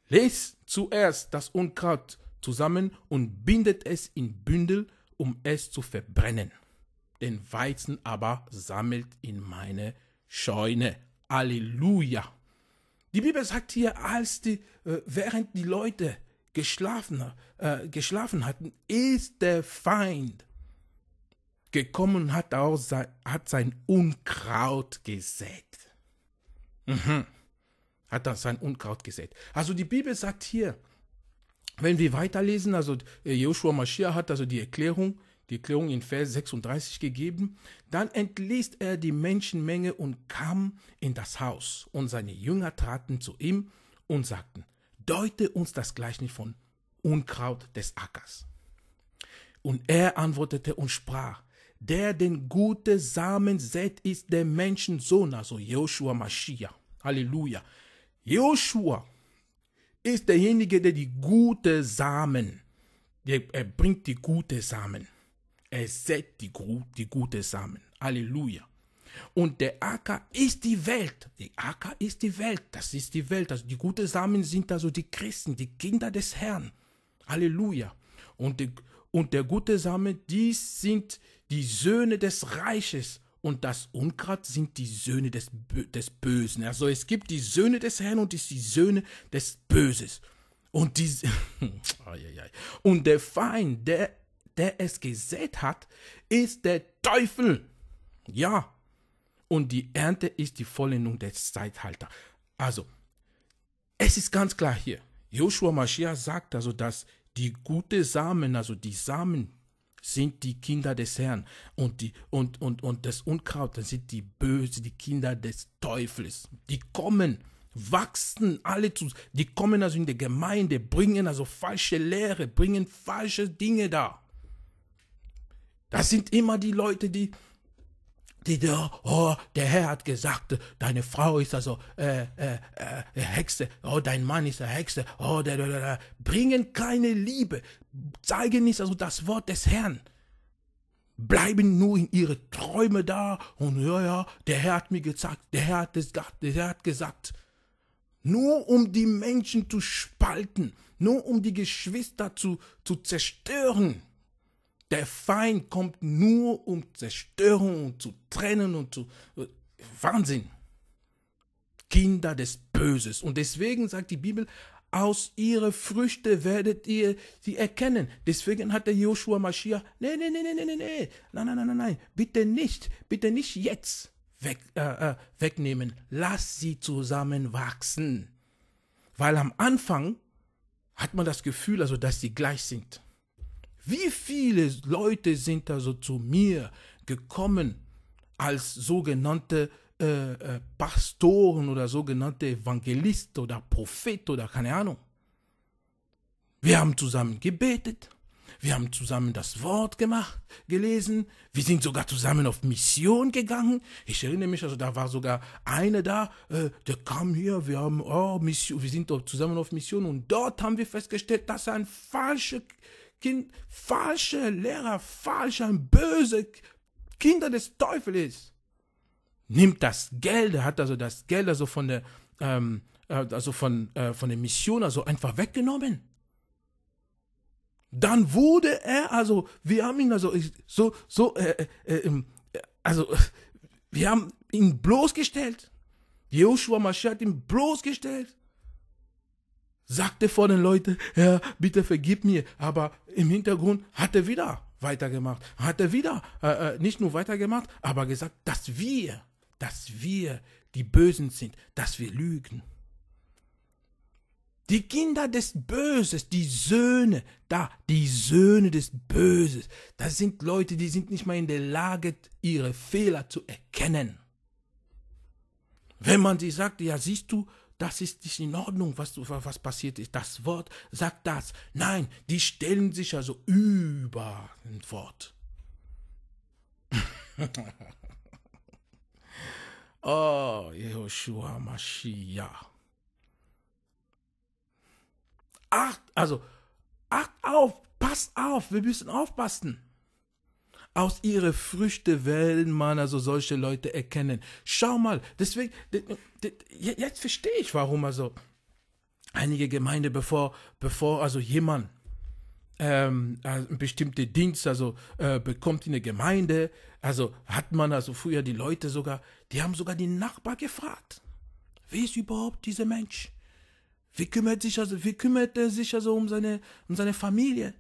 lest zuerst das Unkraut zusammen und bindet es in Bündel, um es zu verbrennen. Den Weizen aber sammelt in meine Scheune. Halleluja. Die Bibel sagt hier, als die, äh, während die Leute geschlafen, äh, geschlafen hatten, ist der Feind gekommen hat auch sein, hat sein Unkraut gesät. Mhm. Hat dann sein Unkraut gesät. Also die Bibel sagt hier, wenn wir weiterlesen, also äh, Joshua Mashiach hat also die Erklärung, die Erklärung in Vers 36 gegeben, dann entließ er die Menschenmenge und kam in das Haus. Und seine Jünger traten zu ihm und sagten, deute uns das Gleichnis von Unkraut des Ackers. Und er antwortete und sprach, der den guten Samen sät, ist der Menschensohn, also Joshua Mashiach. Halleluja. Joshua ist derjenige, der die gute Samen, der, er bringt die gute Samen. Er sät die, die gute Samen. Halleluja. Und der Acker ist die Welt. Die Acker ist die Welt. Das ist die Welt. Also die guten Samen sind also die Christen, die Kinder des Herrn. Halleluja. Und, die, und der gute Samen, die sind die Söhne des Reiches. Und das Unkraut sind die Söhne des, des Bösen. Also es gibt die Söhne des Herrn und die Söhne des Böses. Und, die, und der Feind, der, der es gesät hat, ist der Teufel. Ja, und die Ernte ist die Vollendung des Zeithalters. Also, es ist ganz klar hier, Joshua Mashiach sagt also, dass die gute Samen, also die Samen sind die Kinder des Herrn und, die, und, und, und das Unkraut, das sind die Böse, die Kinder des Teufels. Die kommen, wachsen alle zu, die kommen also in die Gemeinde, bringen also falsche Lehre, bringen falsche Dinge da. Das sind immer die Leute, die, die, da, oh, der Herr hat gesagt, deine Frau ist also äh, äh, äh, Hexe, oh, dein Mann ist eine Hexe, oh, da, da, da, da. bringen keine Liebe, zeigen nicht also das Wort des Herrn. Bleiben nur in ihre Träume da und ja, ja, der Herr hat mir gesagt, der Herr hat, es, der Herr hat gesagt. Nur um die Menschen zu spalten, nur um die Geschwister zu, zu zerstören. Der Feind kommt nur, um Zerstörung und zu trennen und zu. Wahnsinn! Kinder des Böses. Und deswegen sagt die Bibel, aus ihre Früchte werdet ihr sie erkennen. Deswegen hat der Joshua Mashiach, nee, nee, nee, nee, nee, nee, nee, nein, nein, nein, nein, nein, bitte nicht, bitte nicht jetzt weg, äh, äh wegnehmen. Lass sie zusammenwachsen. Weil am Anfang hat man das Gefühl, also, dass sie gleich sind. Wie viele Leute sind da so zu mir gekommen als sogenannte äh, äh, Pastoren oder sogenannte Evangelisten oder Propheten oder keine Ahnung. Wir haben zusammen gebetet. Wir haben zusammen das Wort gemacht, gelesen. Wir sind sogar zusammen auf Mission gegangen. Ich erinnere mich, also da war sogar einer da, äh, der kam hier, wir haben, oh, Mission, wir sind zusammen auf Mission und dort haben wir festgestellt, dass er ein falscher Kind, falsche Lehrer, falsche, böse Kinder des Teufels nimmt das Geld, hat also das Geld also von der, ähm, äh, also von, äh, von der Mission also einfach weggenommen. Dann wurde er also, wir haben ihn also so, so, äh, äh, äh ähm, also wir haben ihn bloßgestellt. Joshua Mashiach hat ihn bloßgestellt sagte vor den Leuten, Herr, bitte vergib mir, aber im Hintergrund hat er wieder weitergemacht, hat er wieder äh, äh, nicht nur weitergemacht, aber gesagt, dass wir, dass wir die Bösen sind, dass wir lügen. Die Kinder des Böses, die Söhne, da, die Söhne des Böses, das sind Leute, die sind nicht mal in der Lage, ihre Fehler zu erkennen. Wenn man sie sagt, ja siehst du, das ist nicht in Ordnung, was, was passiert ist. Das Wort sagt das. Nein, die stellen sich also über ein Wort. oh, Jehoshua Mashiach. Acht, also, acht auf, passt auf, wir müssen aufpassen. Aus ihre Früchte werden man also solche Leute erkennen. Schau mal, deswegen, jetzt verstehe ich, warum also einige Gemeinde, bevor, bevor also jemand ähm, also bestimmte Dienst also äh, bekommt in der Gemeinde, also hat man also früher die Leute sogar, die haben sogar die Nachbar gefragt, wie ist überhaupt dieser Mensch? Wie kümmert sich also, wie kümmert er sich also um seine, um seine Familie?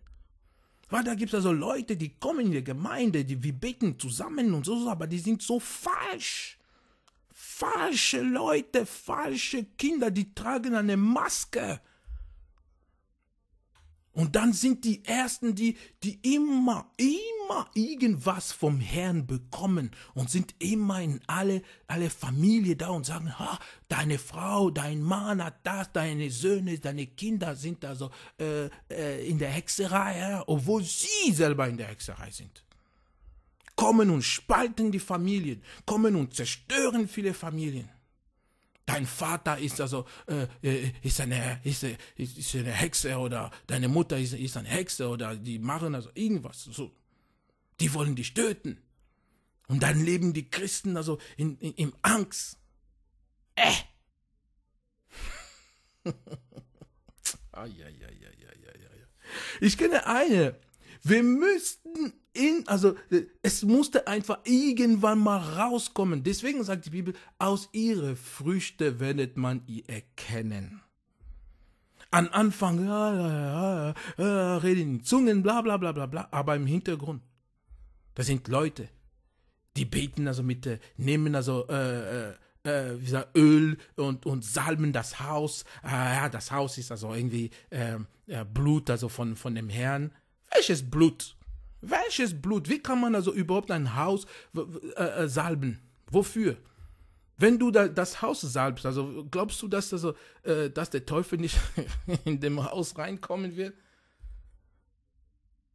Weil da gibt es also Leute, die kommen in die Gemeinde, die wir beten zusammen und so, aber die sind so falsch. Falsche Leute, falsche Kinder, die tragen eine Maske. Und dann sind die Ersten, die, die immer, immer immer irgendwas vom Herrn bekommen und sind immer in alle, alle Familie da und sagen, ha, deine Frau, dein Mann hat das, deine Söhne, deine Kinder sind also äh, äh, in der Hexerei, ja, obwohl sie selber in der Hexerei sind. Kommen und spalten die Familien, kommen und zerstören viele Familien. Dein Vater ist also äh, äh ist eine ist, ist eine Hexe oder deine Mutter ist, ist eine Hexe oder die machen also irgendwas so die wollen dich töten. Und dann leben die Christen also in, in, in Angst. Äh! ich kenne eine. Wir müssten in, also es musste einfach irgendwann mal rauskommen. Deswegen sagt die Bibel, aus ihre Früchte werdet man ihr erkennen. An Anfang, ja, ja, ja, ja, reden in Zungen, bla, bla, bla, bla, bla, aber im Hintergrund, das sind Leute, die beten also mit, äh, nehmen also äh, äh, gesagt, äh, Öl und, und salben das Haus. Ah, ja, das Haus ist also irgendwie ähm, Blut also von, von dem Herrn. Welches Blut? Welches Blut? Wie kann man also überhaupt ein Haus äh, salben? Wofür? Wenn du da, das Haus salbst, also glaubst du, dass, also, dass der Teufel nicht in dem Haus reinkommen wird?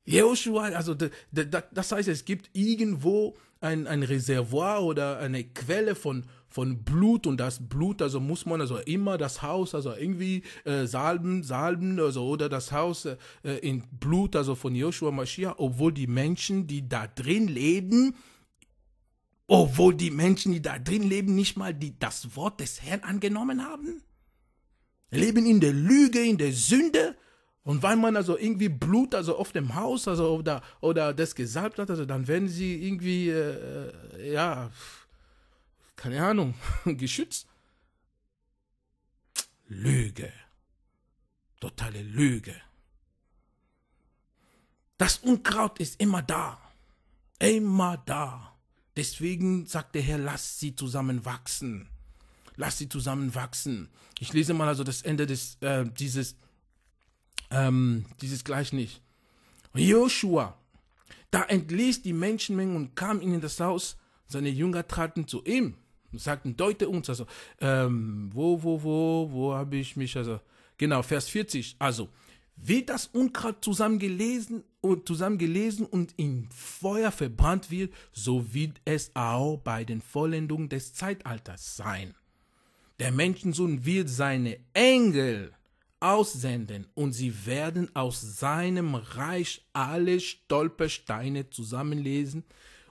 Joshua, also das heißt, es gibt irgendwo ein, ein Reservoir oder eine Quelle von, von Blut und das Blut, also muss man also immer das Haus, also irgendwie äh, salben, salben, also oder das Haus äh, äh in Blut, also von Joshua Mashiach, obwohl die Menschen, die da drin leben, obwohl die Menschen, die da drin leben, nicht mal die, das Wort des Herrn angenommen haben, leben in der Lüge, in der Sünde und weil man also irgendwie Blut also auf dem Haus also oder, oder das gesalbt hat, also dann werden sie irgendwie, äh, äh ja, keine Ahnung, geschützt. Lüge. Totale Lüge. Das Unkraut ist immer da. Immer da. Deswegen sagt der Herr, lass sie zusammen wachsen. Lasst sie zusammen wachsen. Ich lese mal also das Ende des, äh, dieses ähm, dieses Gleichnis. Joshua, da entließ die Menschenmengen und kam ihnen das Haus. Seine Jünger traten zu ihm und sagten, deute uns, also, ähm, wo, wo, wo, wo habe ich mich, also, genau, Vers 40, also, wie das Unkraut zusammengelesen und zusammengelesen und in Feuer verbrannt wird, so wird es auch bei den Vollendungen des Zeitalters sein. Der Menschensohn wird seine Engel aussenden, und sie werden aus seinem Reich alle Stolpersteine zusammenlesen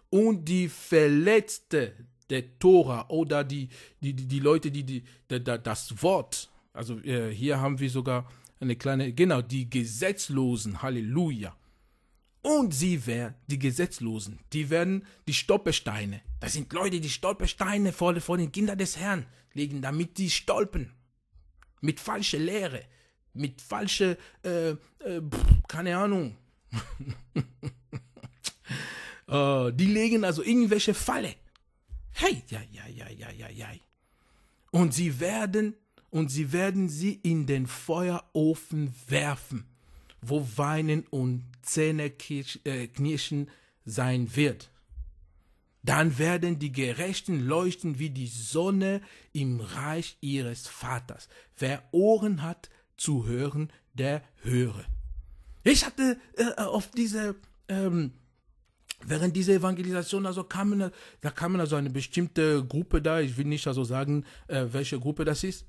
und die Verletzte der Tora oder die, die, die, die Leute, die, die, die, das Wort, also äh, hier haben wir sogar eine kleine, genau, die Gesetzlosen, Halleluja. Und sie werden, die Gesetzlosen, die werden die Stolpersteine. Das sind Leute, die Stolpersteine vor, vor den Kindern des Herrn legen, damit die stolpen. Mit falscher Lehre mit falsche, äh, äh, keine Ahnung. uh, die legen also irgendwelche Falle. Hey, ja, ja, ja, ja, ja, ja. Und sie werden, und sie werden sie in den Feuerofen werfen, wo Weinen und Zähne äh, knirschen sein wird. Dann werden die Gerechten leuchten wie die Sonne im Reich ihres Vaters. Wer Ohren hat, zu hören, der höre. Ich hatte äh, äh auf diese, ähm, während dieser Evangelisation, also kamen, da kamen also eine bestimmte Gruppe da, ich will nicht also sagen, äh, welche Gruppe das ist.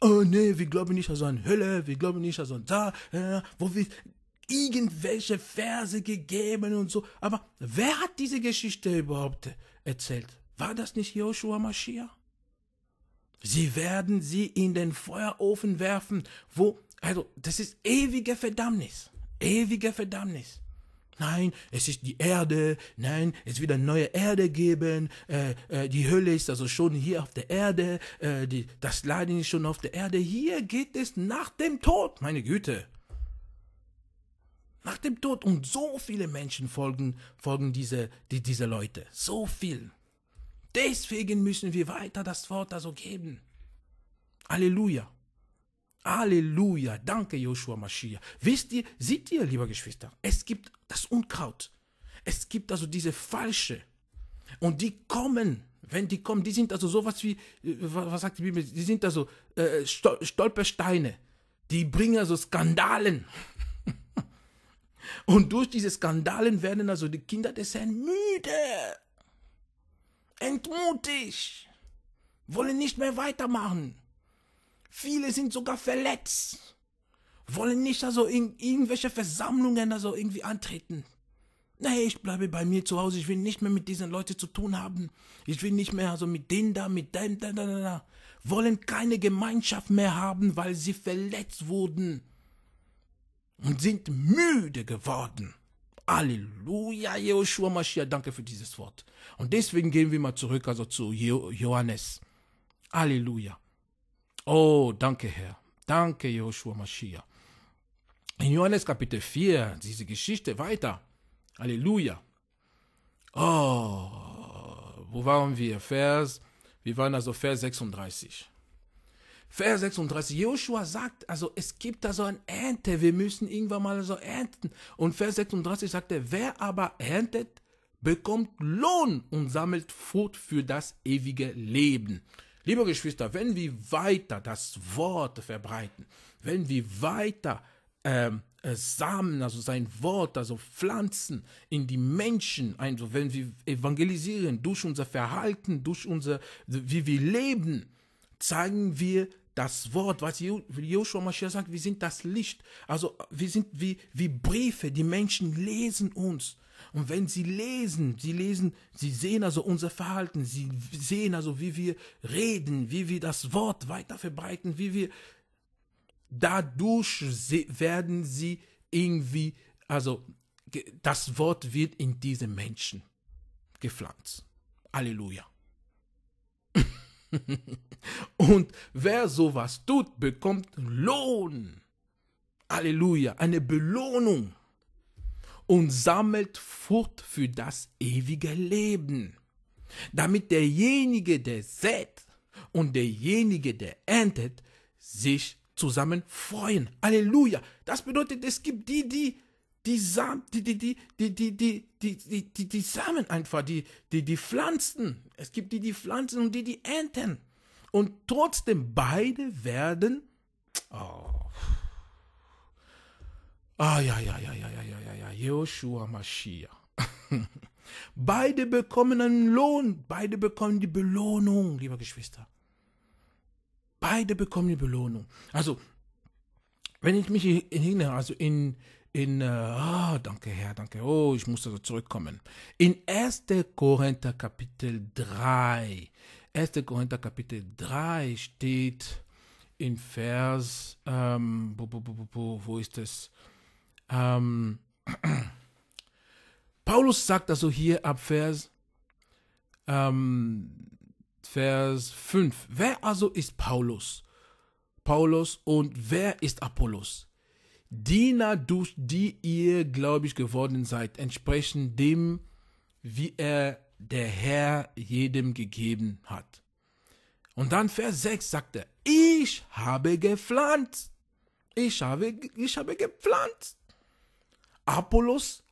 Oh nee, wir glauben nicht also an Hölle, wir glauben nicht also an da, äh, wo wir irgendwelche Verse gegeben und so. Aber wer hat diese Geschichte überhaupt erzählt? War das nicht Joshua Mashiach? Sie werden sie in den Feuerofen werfen, wo, also, das ist ewige Verdammnis. Ewige Verdammnis. Nein, es ist die Erde. Nein, es wird eine neue Erde geben. Äh, äh, die Hölle ist also schon hier auf der Erde. Äh, die, das Laden ist schon auf der Erde. Hier geht es nach dem Tod, meine Güte. Nach dem Tod. Und so viele Menschen folgen, folgen diese, die, diese Leute. So vielen. Deswegen müssen wir weiter das Wort also geben. Halleluja. Halleluja. Danke, Joshua Mashiach. Wisst ihr, seht ihr, lieber Geschwister, es gibt das Unkraut. Es gibt also diese falsche. Und die kommen, wenn die kommen, die sind also sowas wie, äh, was sagt die Bibel, die sind also äh, Stolpersteine. Die bringen also Skandalen. Und durch diese Skandalen werden also die Kinder des Herrn müde entmutigt, wollen nicht mehr weitermachen. Viele sind sogar verletzt, wollen nicht also in irgendwelche Versammlungen also irgendwie antreten. Nee, ich bleibe bei mir zu Hause, ich will nicht mehr mit diesen Leuten zu tun haben. Ich will nicht mehr also mit denen da, mit dem da, da, da, da. Wollen keine Gemeinschaft mehr haben, weil sie verletzt wurden und sind müde geworden. Halleluja, Joshua Mashiach, danke für dieses Wort. Und deswegen gehen wir mal zurück, also zu Johannes. Halleluja. Oh, danke, Herr. Danke, Joshua Mashiach. In Johannes Kapitel 4, diese Geschichte weiter. Halleluja. Oh, wo waren wir? Vers, wir waren also Vers 36. Vers 36, Joshua sagt, also es gibt da so eine Ernte, wir müssen irgendwann mal so ernten. Und Vers 36 sagt er, wer aber erntet, bekommt Lohn und sammelt Frucht für das ewige Leben. Liebe Geschwister, wenn wir weiter das Wort verbreiten, wenn wir weiter ähm, äh, Samen, also sein Wort, also pflanzen in die Menschen, also wenn wir evangelisieren durch unser Verhalten, durch unser, wie wir leben, zeigen wir das Wort, was Joshua Mashiach sagt, wir sind das Licht. Also wir sind wie, wie Briefe, die Menschen lesen uns. Und wenn sie lesen, sie lesen, sie sehen also unser Verhalten, sie sehen also, wie wir reden, wie wir das Wort weiter verbreiten, wie wir, dadurch werden sie irgendwie, also das Wort wird in diese Menschen gepflanzt. Halleluja. Und wer sowas tut, bekommt Lohn. Halleluja, eine Belohnung. Und sammelt Frucht für das ewige Leben. Damit derjenige, der sät und derjenige, der erntet, sich zusammen freuen. Halleluja. Das bedeutet, es gibt die, die die Samen, die, die, die, die, die, die, die, die, die, Samen einfach, die, die, die Pflanzen. Es gibt die, die Pflanzen und die, die ernten. Und trotzdem beide werden. Oh. Ah, ja, ja, ja, ja, ja, ja, ja, ja, Joshua Mashiach. beide bekommen einen Lohn, beide bekommen die Belohnung, liebe Geschwister. Beide bekommen die Belohnung. Also, wenn ich mich erinnere, also in, in, oh, danke Herr, danke, oh, ich muss also zurückkommen. In 1. Korinther Kapitel 3, 1. Korinther Kapitel 3 steht in Vers, ähm, bo, bo, bo, wo ist es? Ähm, Paulus sagt also hier ab Vers, ähm, Vers 5, wer also ist Paulus? Paulus und wer ist Apollos? Diener, durch die ihr glaube ich, geworden seid, entsprechend dem, wie er der Herr jedem gegeben hat. Und dann Vers 6 sagt er, ich habe gepflanzt. Ich habe, ich habe gepflanzt. Apollos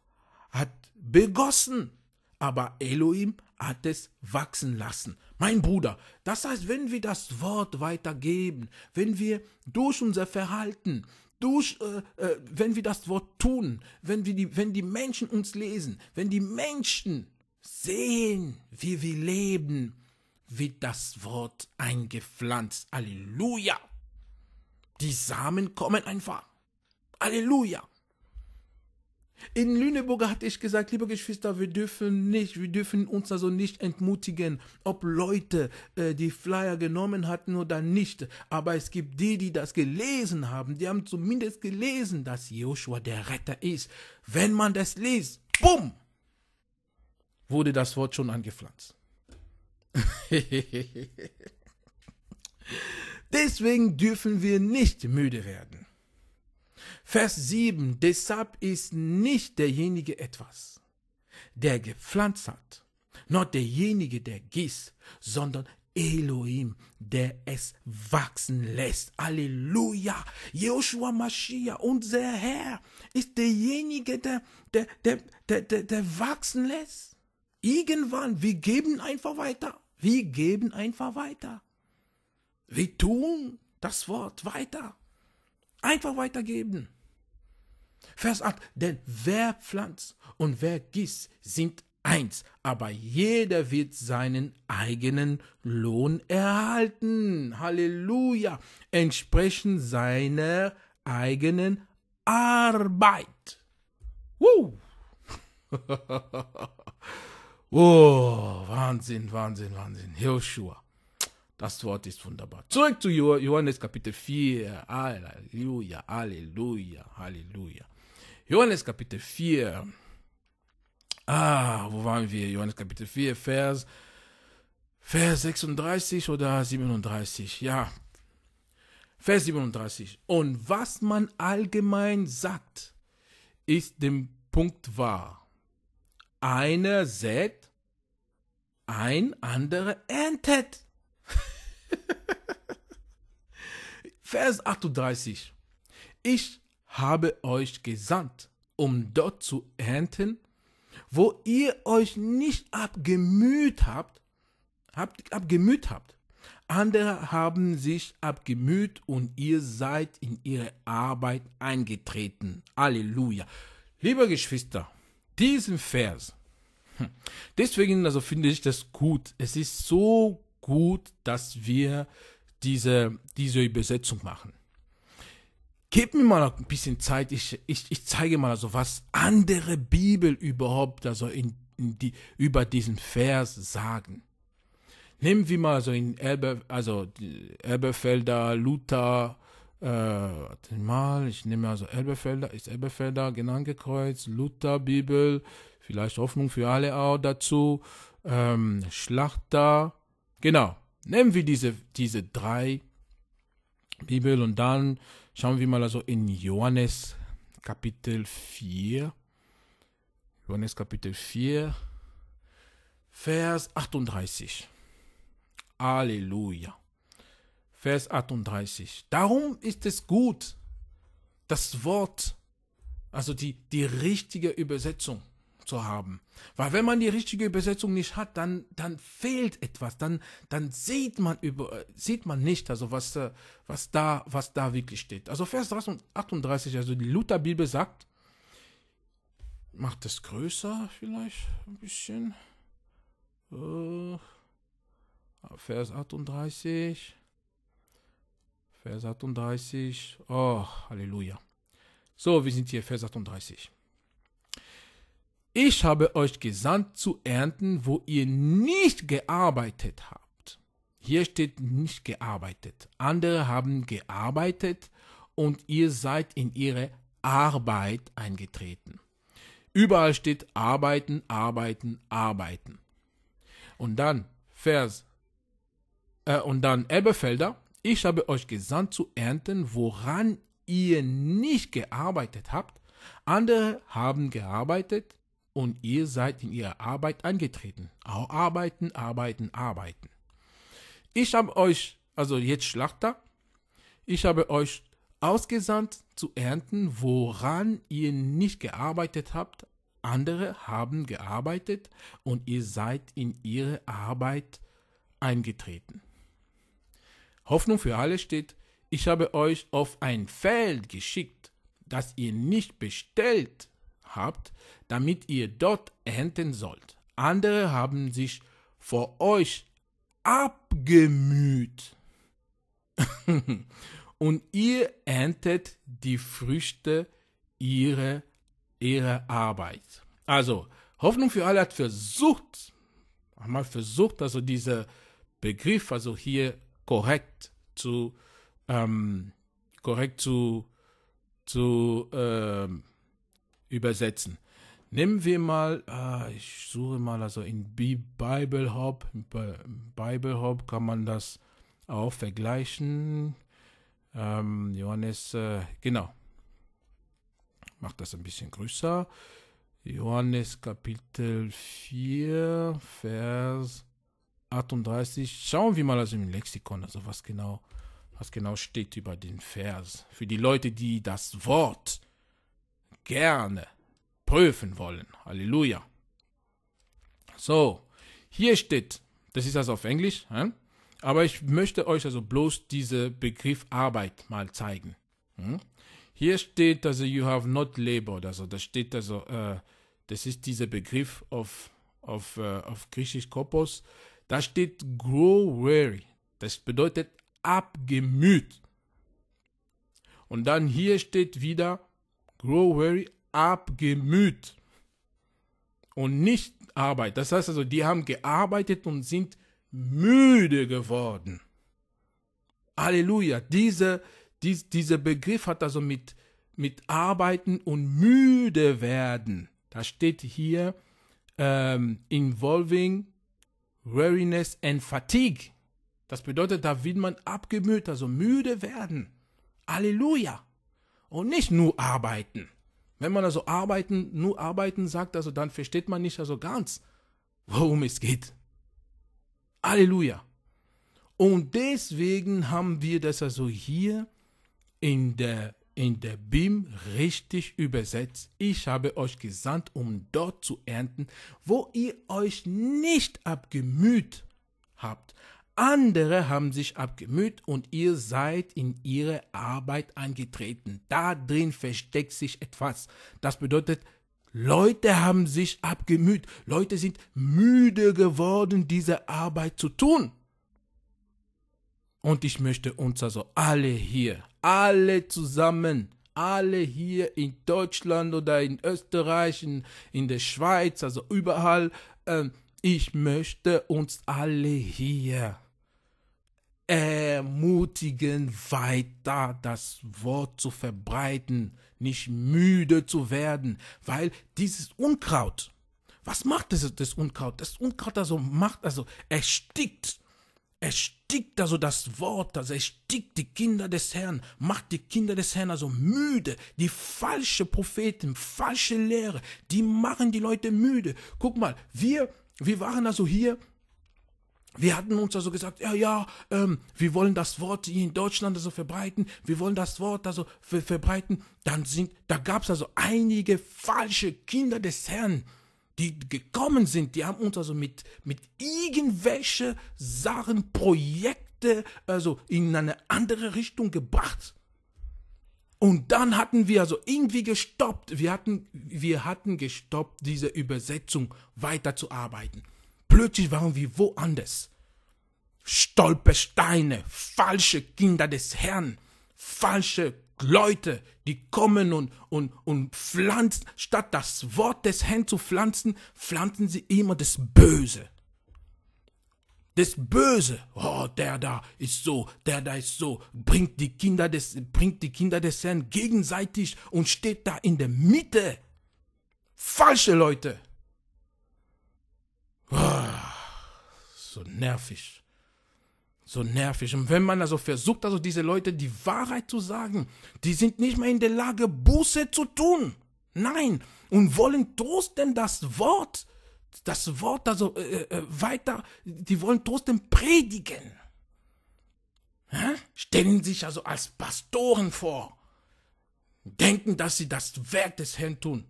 hat begossen, aber Elohim hat es wachsen lassen. Mein Bruder, das heißt, wenn wir das Wort weitergeben, wenn wir durch unser Verhalten, Du, äh, äh, wenn wir das Wort tun, wenn, wir die, wenn die Menschen uns lesen, wenn die Menschen sehen, wie wir leben, wird das Wort eingepflanzt. Halleluja! Die Samen kommen einfach. Halleluja! In Lüneburg hatte ich gesagt, liebe Geschwister, wir dürfen nicht, wir dürfen uns also nicht entmutigen, ob Leute äh, die Flyer genommen hatten oder nicht. Aber es gibt die, die das gelesen haben, die haben zumindest gelesen, dass Joshua der Retter ist. Wenn man das liest, bumm, wurde das Wort schon angepflanzt. Deswegen dürfen wir nicht müde werden. Vers 7, deshalb ist nicht derjenige etwas, der gepflanzt hat, noch derjenige, der gießt, sondern Elohim, der es wachsen lässt. Halleluja. Joshua Mashiach, unser Herr, ist derjenige, der, der, der, der, der, der wachsen lässt. Irgendwann, wir geben einfach weiter. Wir geben einfach weiter. Wir tun das Wort weiter. Einfach weitergeben. Vers 8, denn wer pflanzt und wer gießt, sind eins, aber jeder wird seinen eigenen Lohn erhalten. Halleluja, entsprechend seiner eigenen Arbeit. Woo. oh, Wahnsinn, Wahnsinn, Wahnsinn. Joshua. Das Wort ist wunderbar. Zurück zu Johannes Kapitel 4. Halleluja, Halleluja, Halleluja. Johannes Kapitel 4. Ah, wo waren wir? Johannes Kapitel 4, Vers, Vers 36 oder 37. Ja. Vers 37. Und was man allgemein sagt, ist dem Punkt wahr. Einer sät, ein anderer erntet. Vers 38. Ich habe euch gesandt, um dort zu ernten, wo ihr euch nicht abgemüht habt, habt abgemüht habt. Andere haben sich abgemüht und ihr seid in ihre Arbeit eingetreten. Halleluja. Liebe Geschwister, diesen Vers. Hm, deswegen also finde ich das gut. Es ist so gut, dass wir diese, diese Übersetzung machen. Gib mir mal ein bisschen Zeit, ich, ich, ich zeige mal also, was andere Bibel überhaupt also in, in die, über diesen Vers sagen. Nehmen wir mal so in Elbe, also Elbefelder, Luther, äh, warte mal, ich nehme also Elbefelder, ist Elbefelder, genannt gekreuzt, Luther, Bibel, vielleicht Hoffnung für alle auch dazu, ähm, Schlachter, genau. Nehmen wir diese, diese drei Bibel und dann schauen wir mal also in Johannes Kapitel 4. Johannes Kapitel 4, Vers 38. Halleluja. Vers 38. Darum ist es gut, das Wort, also die, die richtige Übersetzung zu haben. Weil wenn man die richtige Übersetzung nicht hat, dann, dann fehlt etwas, dann, dann sieht man über, äh, sieht man nicht, also was, äh, was da, was da wirklich steht. Also Vers 38, also die Lutherbibel sagt, macht es größer vielleicht ein bisschen. Äh, ah, Vers 38. Vers 38. Oh, Halleluja. So, wir sind hier, Vers 38. Ich habe euch gesandt zu ernten, wo ihr nicht gearbeitet habt. Hier steht nicht gearbeitet. Andere haben gearbeitet und ihr seid in ihre Arbeit eingetreten. Überall steht arbeiten, arbeiten, arbeiten. Und dann Vers äh, und dann Elbefelder, ich habe euch gesandt zu ernten, woran ihr nicht gearbeitet habt. Andere haben gearbeitet und ihr seid in ihre Arbeit eingetreten. Auch arbeiten, arbeiten, arbeiten. Ich habe euch, also jetzt Schlachter, ich habe euch ausgesandt zu ernten, woran ihr nicht gearbeitet habt. Andere haben gearbeitet und ihr seid in ihre Arbeit eingetreten. Hoffnung für alle steht, ich habe euch auf ein Feld geschickt, das ihr nicht bestellt habt, damit ihr dort ernten sollt. Andere haben sich vor euch abgemüht. und ihr erntet die Früchte ihrer, ihrer Arbeit. Also, Hoffnung für alle hat versucht, einmal versucht, also dieser Begriff, also hier korrekt zu, ähm, korrekt zu, zu, ähm, übersetzen. Nehmen wir mal, ah, ich suche mal, also in Bible Hub, Bible Hub kann man das auch vergleichen. Ähm, Johannes, äh, genau. Macht das ein bisschen größer. Johannes Kapitel 4, Vers 38. Schauen wir mal also im Lexikon, also was genau, was genau steht über den Vers. Für die Leute, die das Wort gerne prüfen wollen. Halleluja. So, hier steht, das ist also auf Englisch, äh? aber ich möchte euch also bloß diesen Begriff Arbeit mal zeigen. Hm? Hier steht also you have not labored, also das steht also, äh, das ist dieser Begriff auf, auf, äh, auf Griechisch Korpus, da steht grow weary, das bedeutet abgemüht. Und dann hier steht wieder Grow Weary abgemüht und nicht Arbeit. Das heißt also, die haben gearbeitet und sind müde geworden. Halleluja. Diese, dies, dieser Begriff hat also mit, mit Arbeiten und müde werden. Da steht hier ähm, involving weariness and fatigue. Das bedeutet, da wird man abgemüht, also müde werden. Halleluja und nicht nur arbeiten. Wenn man also arbeiten, nur arbeiten sagt, also dann versteht man nicht also ganz, worum es geht. Halleluja. Und deswegen haben wir das also hier in der, in der BIM richtig übersetzt. Ich habe euch gesandt, um dort zu ernten, wo ihr euch nicht abgemüht habt. Andere haben sich abgemüht und ihr seid in ihre Arbeit eingetreten. Da drin versteckt sich etwas. Das bedeutet, Leute haben sich abgemüht. Leute sind müde geworden, diese Arbeit zu tun. Und ich möchte uns also alle hier, alle zusammen, alle hier in Deutschland oder in Österreich, in, in der Schweiz, also überall, ähm, ich möchte uns alle hier ermutigen, weiter das Wort zu verbreiten, nicht müde zu werden, weil dieses Unkraut, was macht das, das Unkraut? Das Unkraut also macht, also erstickt, erstickt also das Wort, also erstickt die Kinder des Herrn, macht die Kinder des Herrn also müde, die falsche Propheten, falsche Lehre, die machen die Leute müde. Guck mal, wir, wir waren also hier wir hatten uns also gesagt, ja, ja, ähm, wir wollen das Wort hier in Deutschland also verbreiten, wir wollen das Wort also ver verbreiten. Dann sind, da gab es also einige falsche Kinder des Herrn, die gekommen sind, die haben uns also mit, mit irgendwelche Sachen, Projekte, also in eine andere Richtung gebracht. Und dann hatten wir also irgendwie gestoppt, wir hatten, wir hatten gestoppt, diese Übersetzung weiterzuarbeiten plötzlich waren wir woanders. Stolpersteine, falsche Kinder des Herrn, falsche Leute, die kommen und, und, und pflanzen, statt das Wort des Herrn zu pflanzen, pflanzen sie immer das Böse. Das Böse, oh, der da ist so, der da ist so, bringt die Kinder des, bringt die Kinder des Herrn gegenseitig und steht da in der Mitte. Falsche Leute. Ah, so nervig. So nervig. Und wenn man also versucht, also diese Leute die Wahrheit zu sagen, die sind nicht mehr in der Lage, Buße zu tun. Nein. Und wollen trotzdem das Wort, das Wort also äh, äh, äh weiter, die wollen trotzdem predigen. Hä? Stellen sich also als Pastoren vor. Denken, dass sie das Werk des Herrn tun.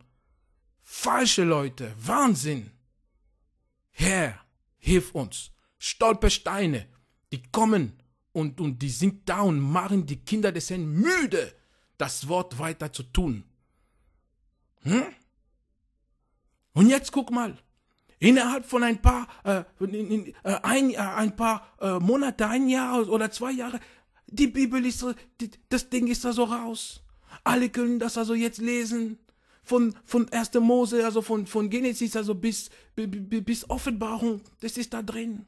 Falsche Leute, Wahnsinn. Herr, hilf uns. Stolpersteine, die kommen und, und die sind da und machen die Kinder des Herrn müde, das Wort weiter zu tun. Hm? Und jetzt guck mal, innerhalb von ein paar, äh, in, in, äh, ein, äh, ein, paar äh, Monate, ein Jahr oder zwei Jahre, die Bibel ist, die, das Ding ist da so raus. Alle können das also jetzt lesen von, von 1. Mose, also von, von Genesis, also bis, bis Offenbarung, das ist da drin.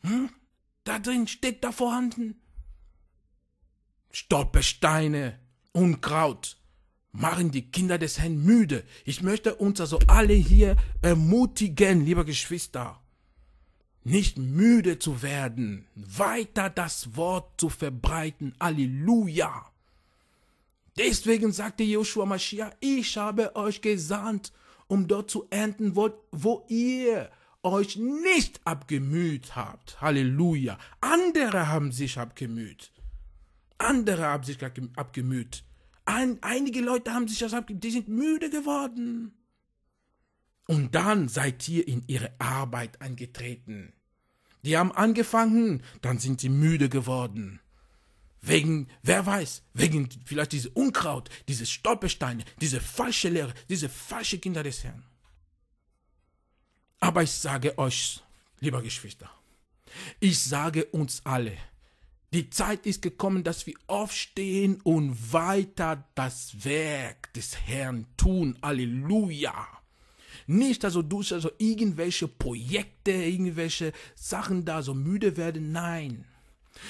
Hm? Da drin steht da vorhanden. Stoppe Steine, Unkraut machen die Kinder des Herrn müde. Ich möchte uns also alle hier ermutigen, lieber Geschwister, nicht müde zu werden, weiter das Wort zu verbreiten. Halleluja! Deswegen sagte Joshua Mashiach, ich habe euch gesandt, um dort zu ernten, wo, wo ihr euch nicht abgemüht habt. Halleluja. Andere haben sich abgemüht. Andere haben sich abgemüht. Ein, einige Leute haben sich das abgemüht. Die sind müde geworden. Und dann seid ihr in ihre Arbeit eingetreten. Die haben angefangen, dann sind sie müde geworden wegen, wer weiß, wegen vielleicht dieses Unkraut, diese Stolpersteine, diese falsche Lehre, diese falsche Kinder des Herrn. Aber ich sage euch, lieber Geschwister, ich sage uns alle, die Zeit ist gekommen, dass wir aufstehen und weiter das Werk des Herrn tun. Halleluja! Nicht also durch also irgendwelche Projekte, irgendwelche Sachen da so müde werden, nein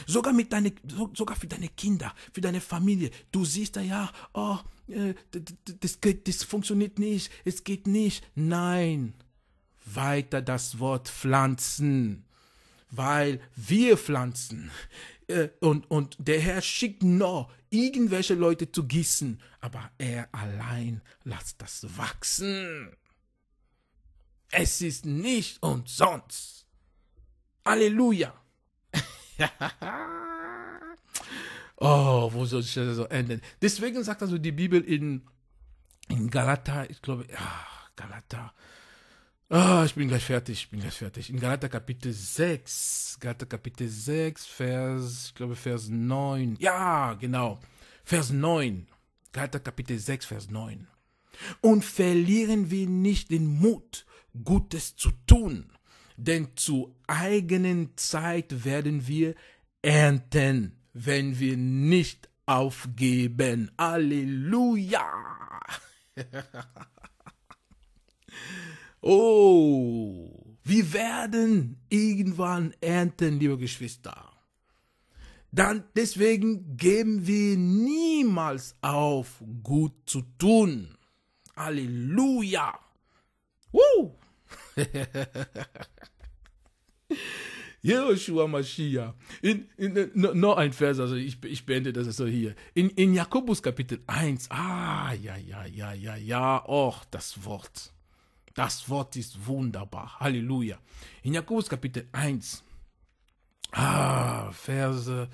Sogar, mit deine, sogar für deine Kinder, für deine Familie. Du siehst da ja, oh, äh, das, das funktioniert nicht, es geht nicht. Nein, weiter das Wort pflanzen, weil wir pflanzen. Äh, und, und der Herr schickt noch irgendwelche Leute zu gießen, aber er allein lässt das wachsen. Es ist nicht umsonst. Halleluja. oh, wo soll ich das so enden? Deswegen sagt also die Bibel in, in Galater, ich glaube, ach, Galata. oh, ich bin gleich fertig, ich bin gleich fertig. In Galata Kapitel 6, Galata Kapitel 6, Vers, ich glaube Vers 9. Ja, genau. Vers 9. Galata Kapitel 6, Vers 9. Und verlieren wir nicht den Mut, Gutes zu tun, denn zu eigenen Zeit werden wir ernten, wenn wir nicht aufgeben. Halleluja! oh, wir werden irgendwann ernten, liebe Geschwister. Dann deswegen geben wir niemals auf, gut zu tun. Halleluja! Woo! Joshua Mashiach. In, in, no, no, ein Vers, also ich, ich beende das so hier. In, in Jakobus Kapitel 1. Ah, ja, ja, ja, ja, ja. Och, das Wort. Das Wort ist wunderbar. Halleluja. In Jakobus Kapitel 1. Ah, Verse.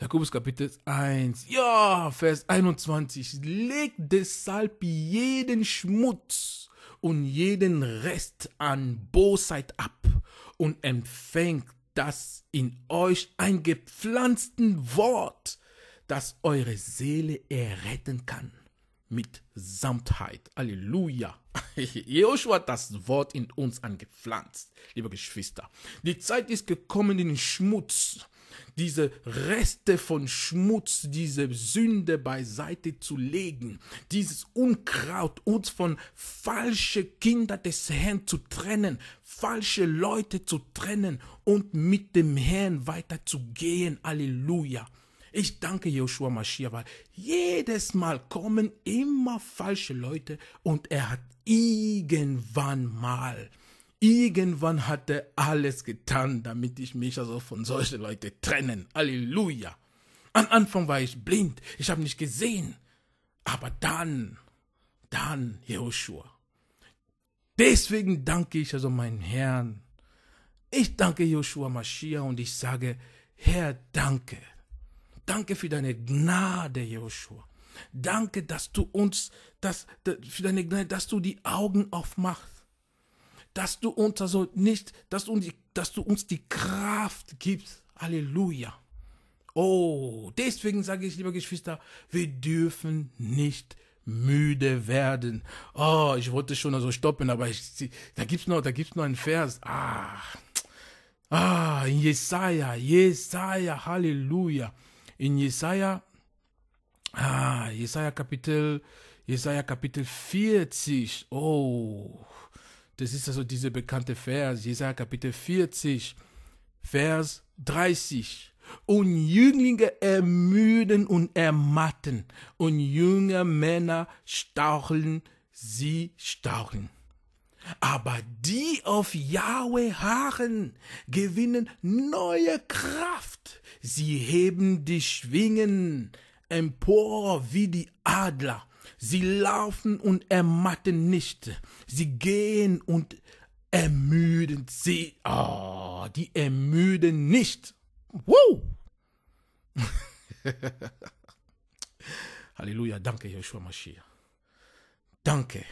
Jakobus Kapitel 1. Ja, Vers 21. Legt deshalb jeden Schmutz und jeden Rest an Bosheit ab und empfängt das in euch eingepflanzten Wort, das eure Seele erretten kann mit Samtheit. Halleluja. Joshua hat das Wort in uns angepflanzt, liebe Geschwister. Die Zeit ist gekommen, den Schmutz diese Reste von Schmutz, diese Sünde beiseite zu legen, dieses Unkraut, uns von falschen Kindern des Herrn zu trennen, falsche Leute zu trennen und mit dem Herrn weiterzugehen. Halleluja. Ich danke Joshua Mashiach, weil jedes Mal kommen immer falsche Leute und er hat irgendwann mal Irgendwann hat er alles getan, damit ich mich also von solchen Leuten trennen. Halleluja. Am Anfang war ich blind, ich habe nicht gesehen. Aber dann, dann, Joshua. Deswegen danke ich also meinem Herrn. Ich danke Joshua Mashiach und ich sage, Herr, danke. Danke für deine Gnade, Joshua. Danke, dass du uns, dass, für deine Gnade, dass du die Augen aufmachst dass du uns also nicht, dass du, dass du uns die Kraft gibst. Halleluja. Oh, deswegen sage ich, liebe Geschwister, wir dürfen nicht müde werden. Oh, ich wollte schon also stoppen, aber ich, da gibt's noch, noch einen Vers. Ah, ah, in Jesaja, Jesaja, Halleluja. In Jesaja, ah, Jesaja Kapitel, Jesaja Kapitel 40. Oh, das ist also dieser bekannte Vers, Jesaja Kapitel 40, Vers 30. Und Jünglinge ermüden und ermatten, und junge Männer staucheln, sie staucheln. Aber die auf Jahwe harren, gewinnen neue Kraft. Sie heben die Schwingen empor wie die Adler Sie laufen und ermatten nicht. Sie gehen und ermüden sie. Oh, die ermüden nicht. Wow! Halleluja, danke, Joshua Mashiach. Danke.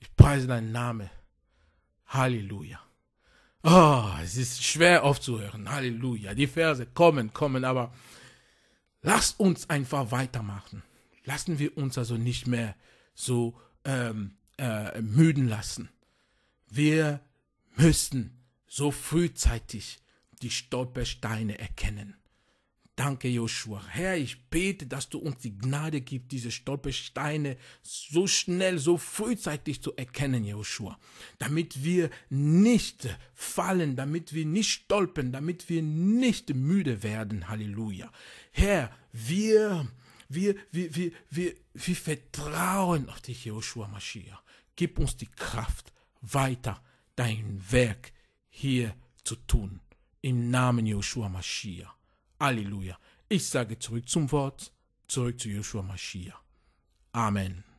Ich preise deinen Namen. Halleluja. Oh, es ist schwer aufzuhören. Halleluja. Die Verse kommen, kommen, aber lasst uns einfach weitermachen lassen wir uns also nicht mehr so ähm, äh, müden lassen. Wir müssen so frühzeitig die Stolpersteine erkennen. Danke, Joshua. Herr, ich bete, dass du uns die Gnade gibst, diese Stolpersteine so schnell, so frühzeitig zu erkennen, Joshua. Damit wir nicht fallen, damit wir nicht stolpern, damit wir nicht müde werden. Halleluja. Herr, wir wir, wir, wir, wir, wir vertrauen auf dich, Joshua Mashiach. Gib uns die Kraft, weiter dein Werk hier zu tun. Im Namen Joshua Mashiach. Halleluja. Ich sage zurück zum Wort, zurück zu Joshua Mashiach. Amen.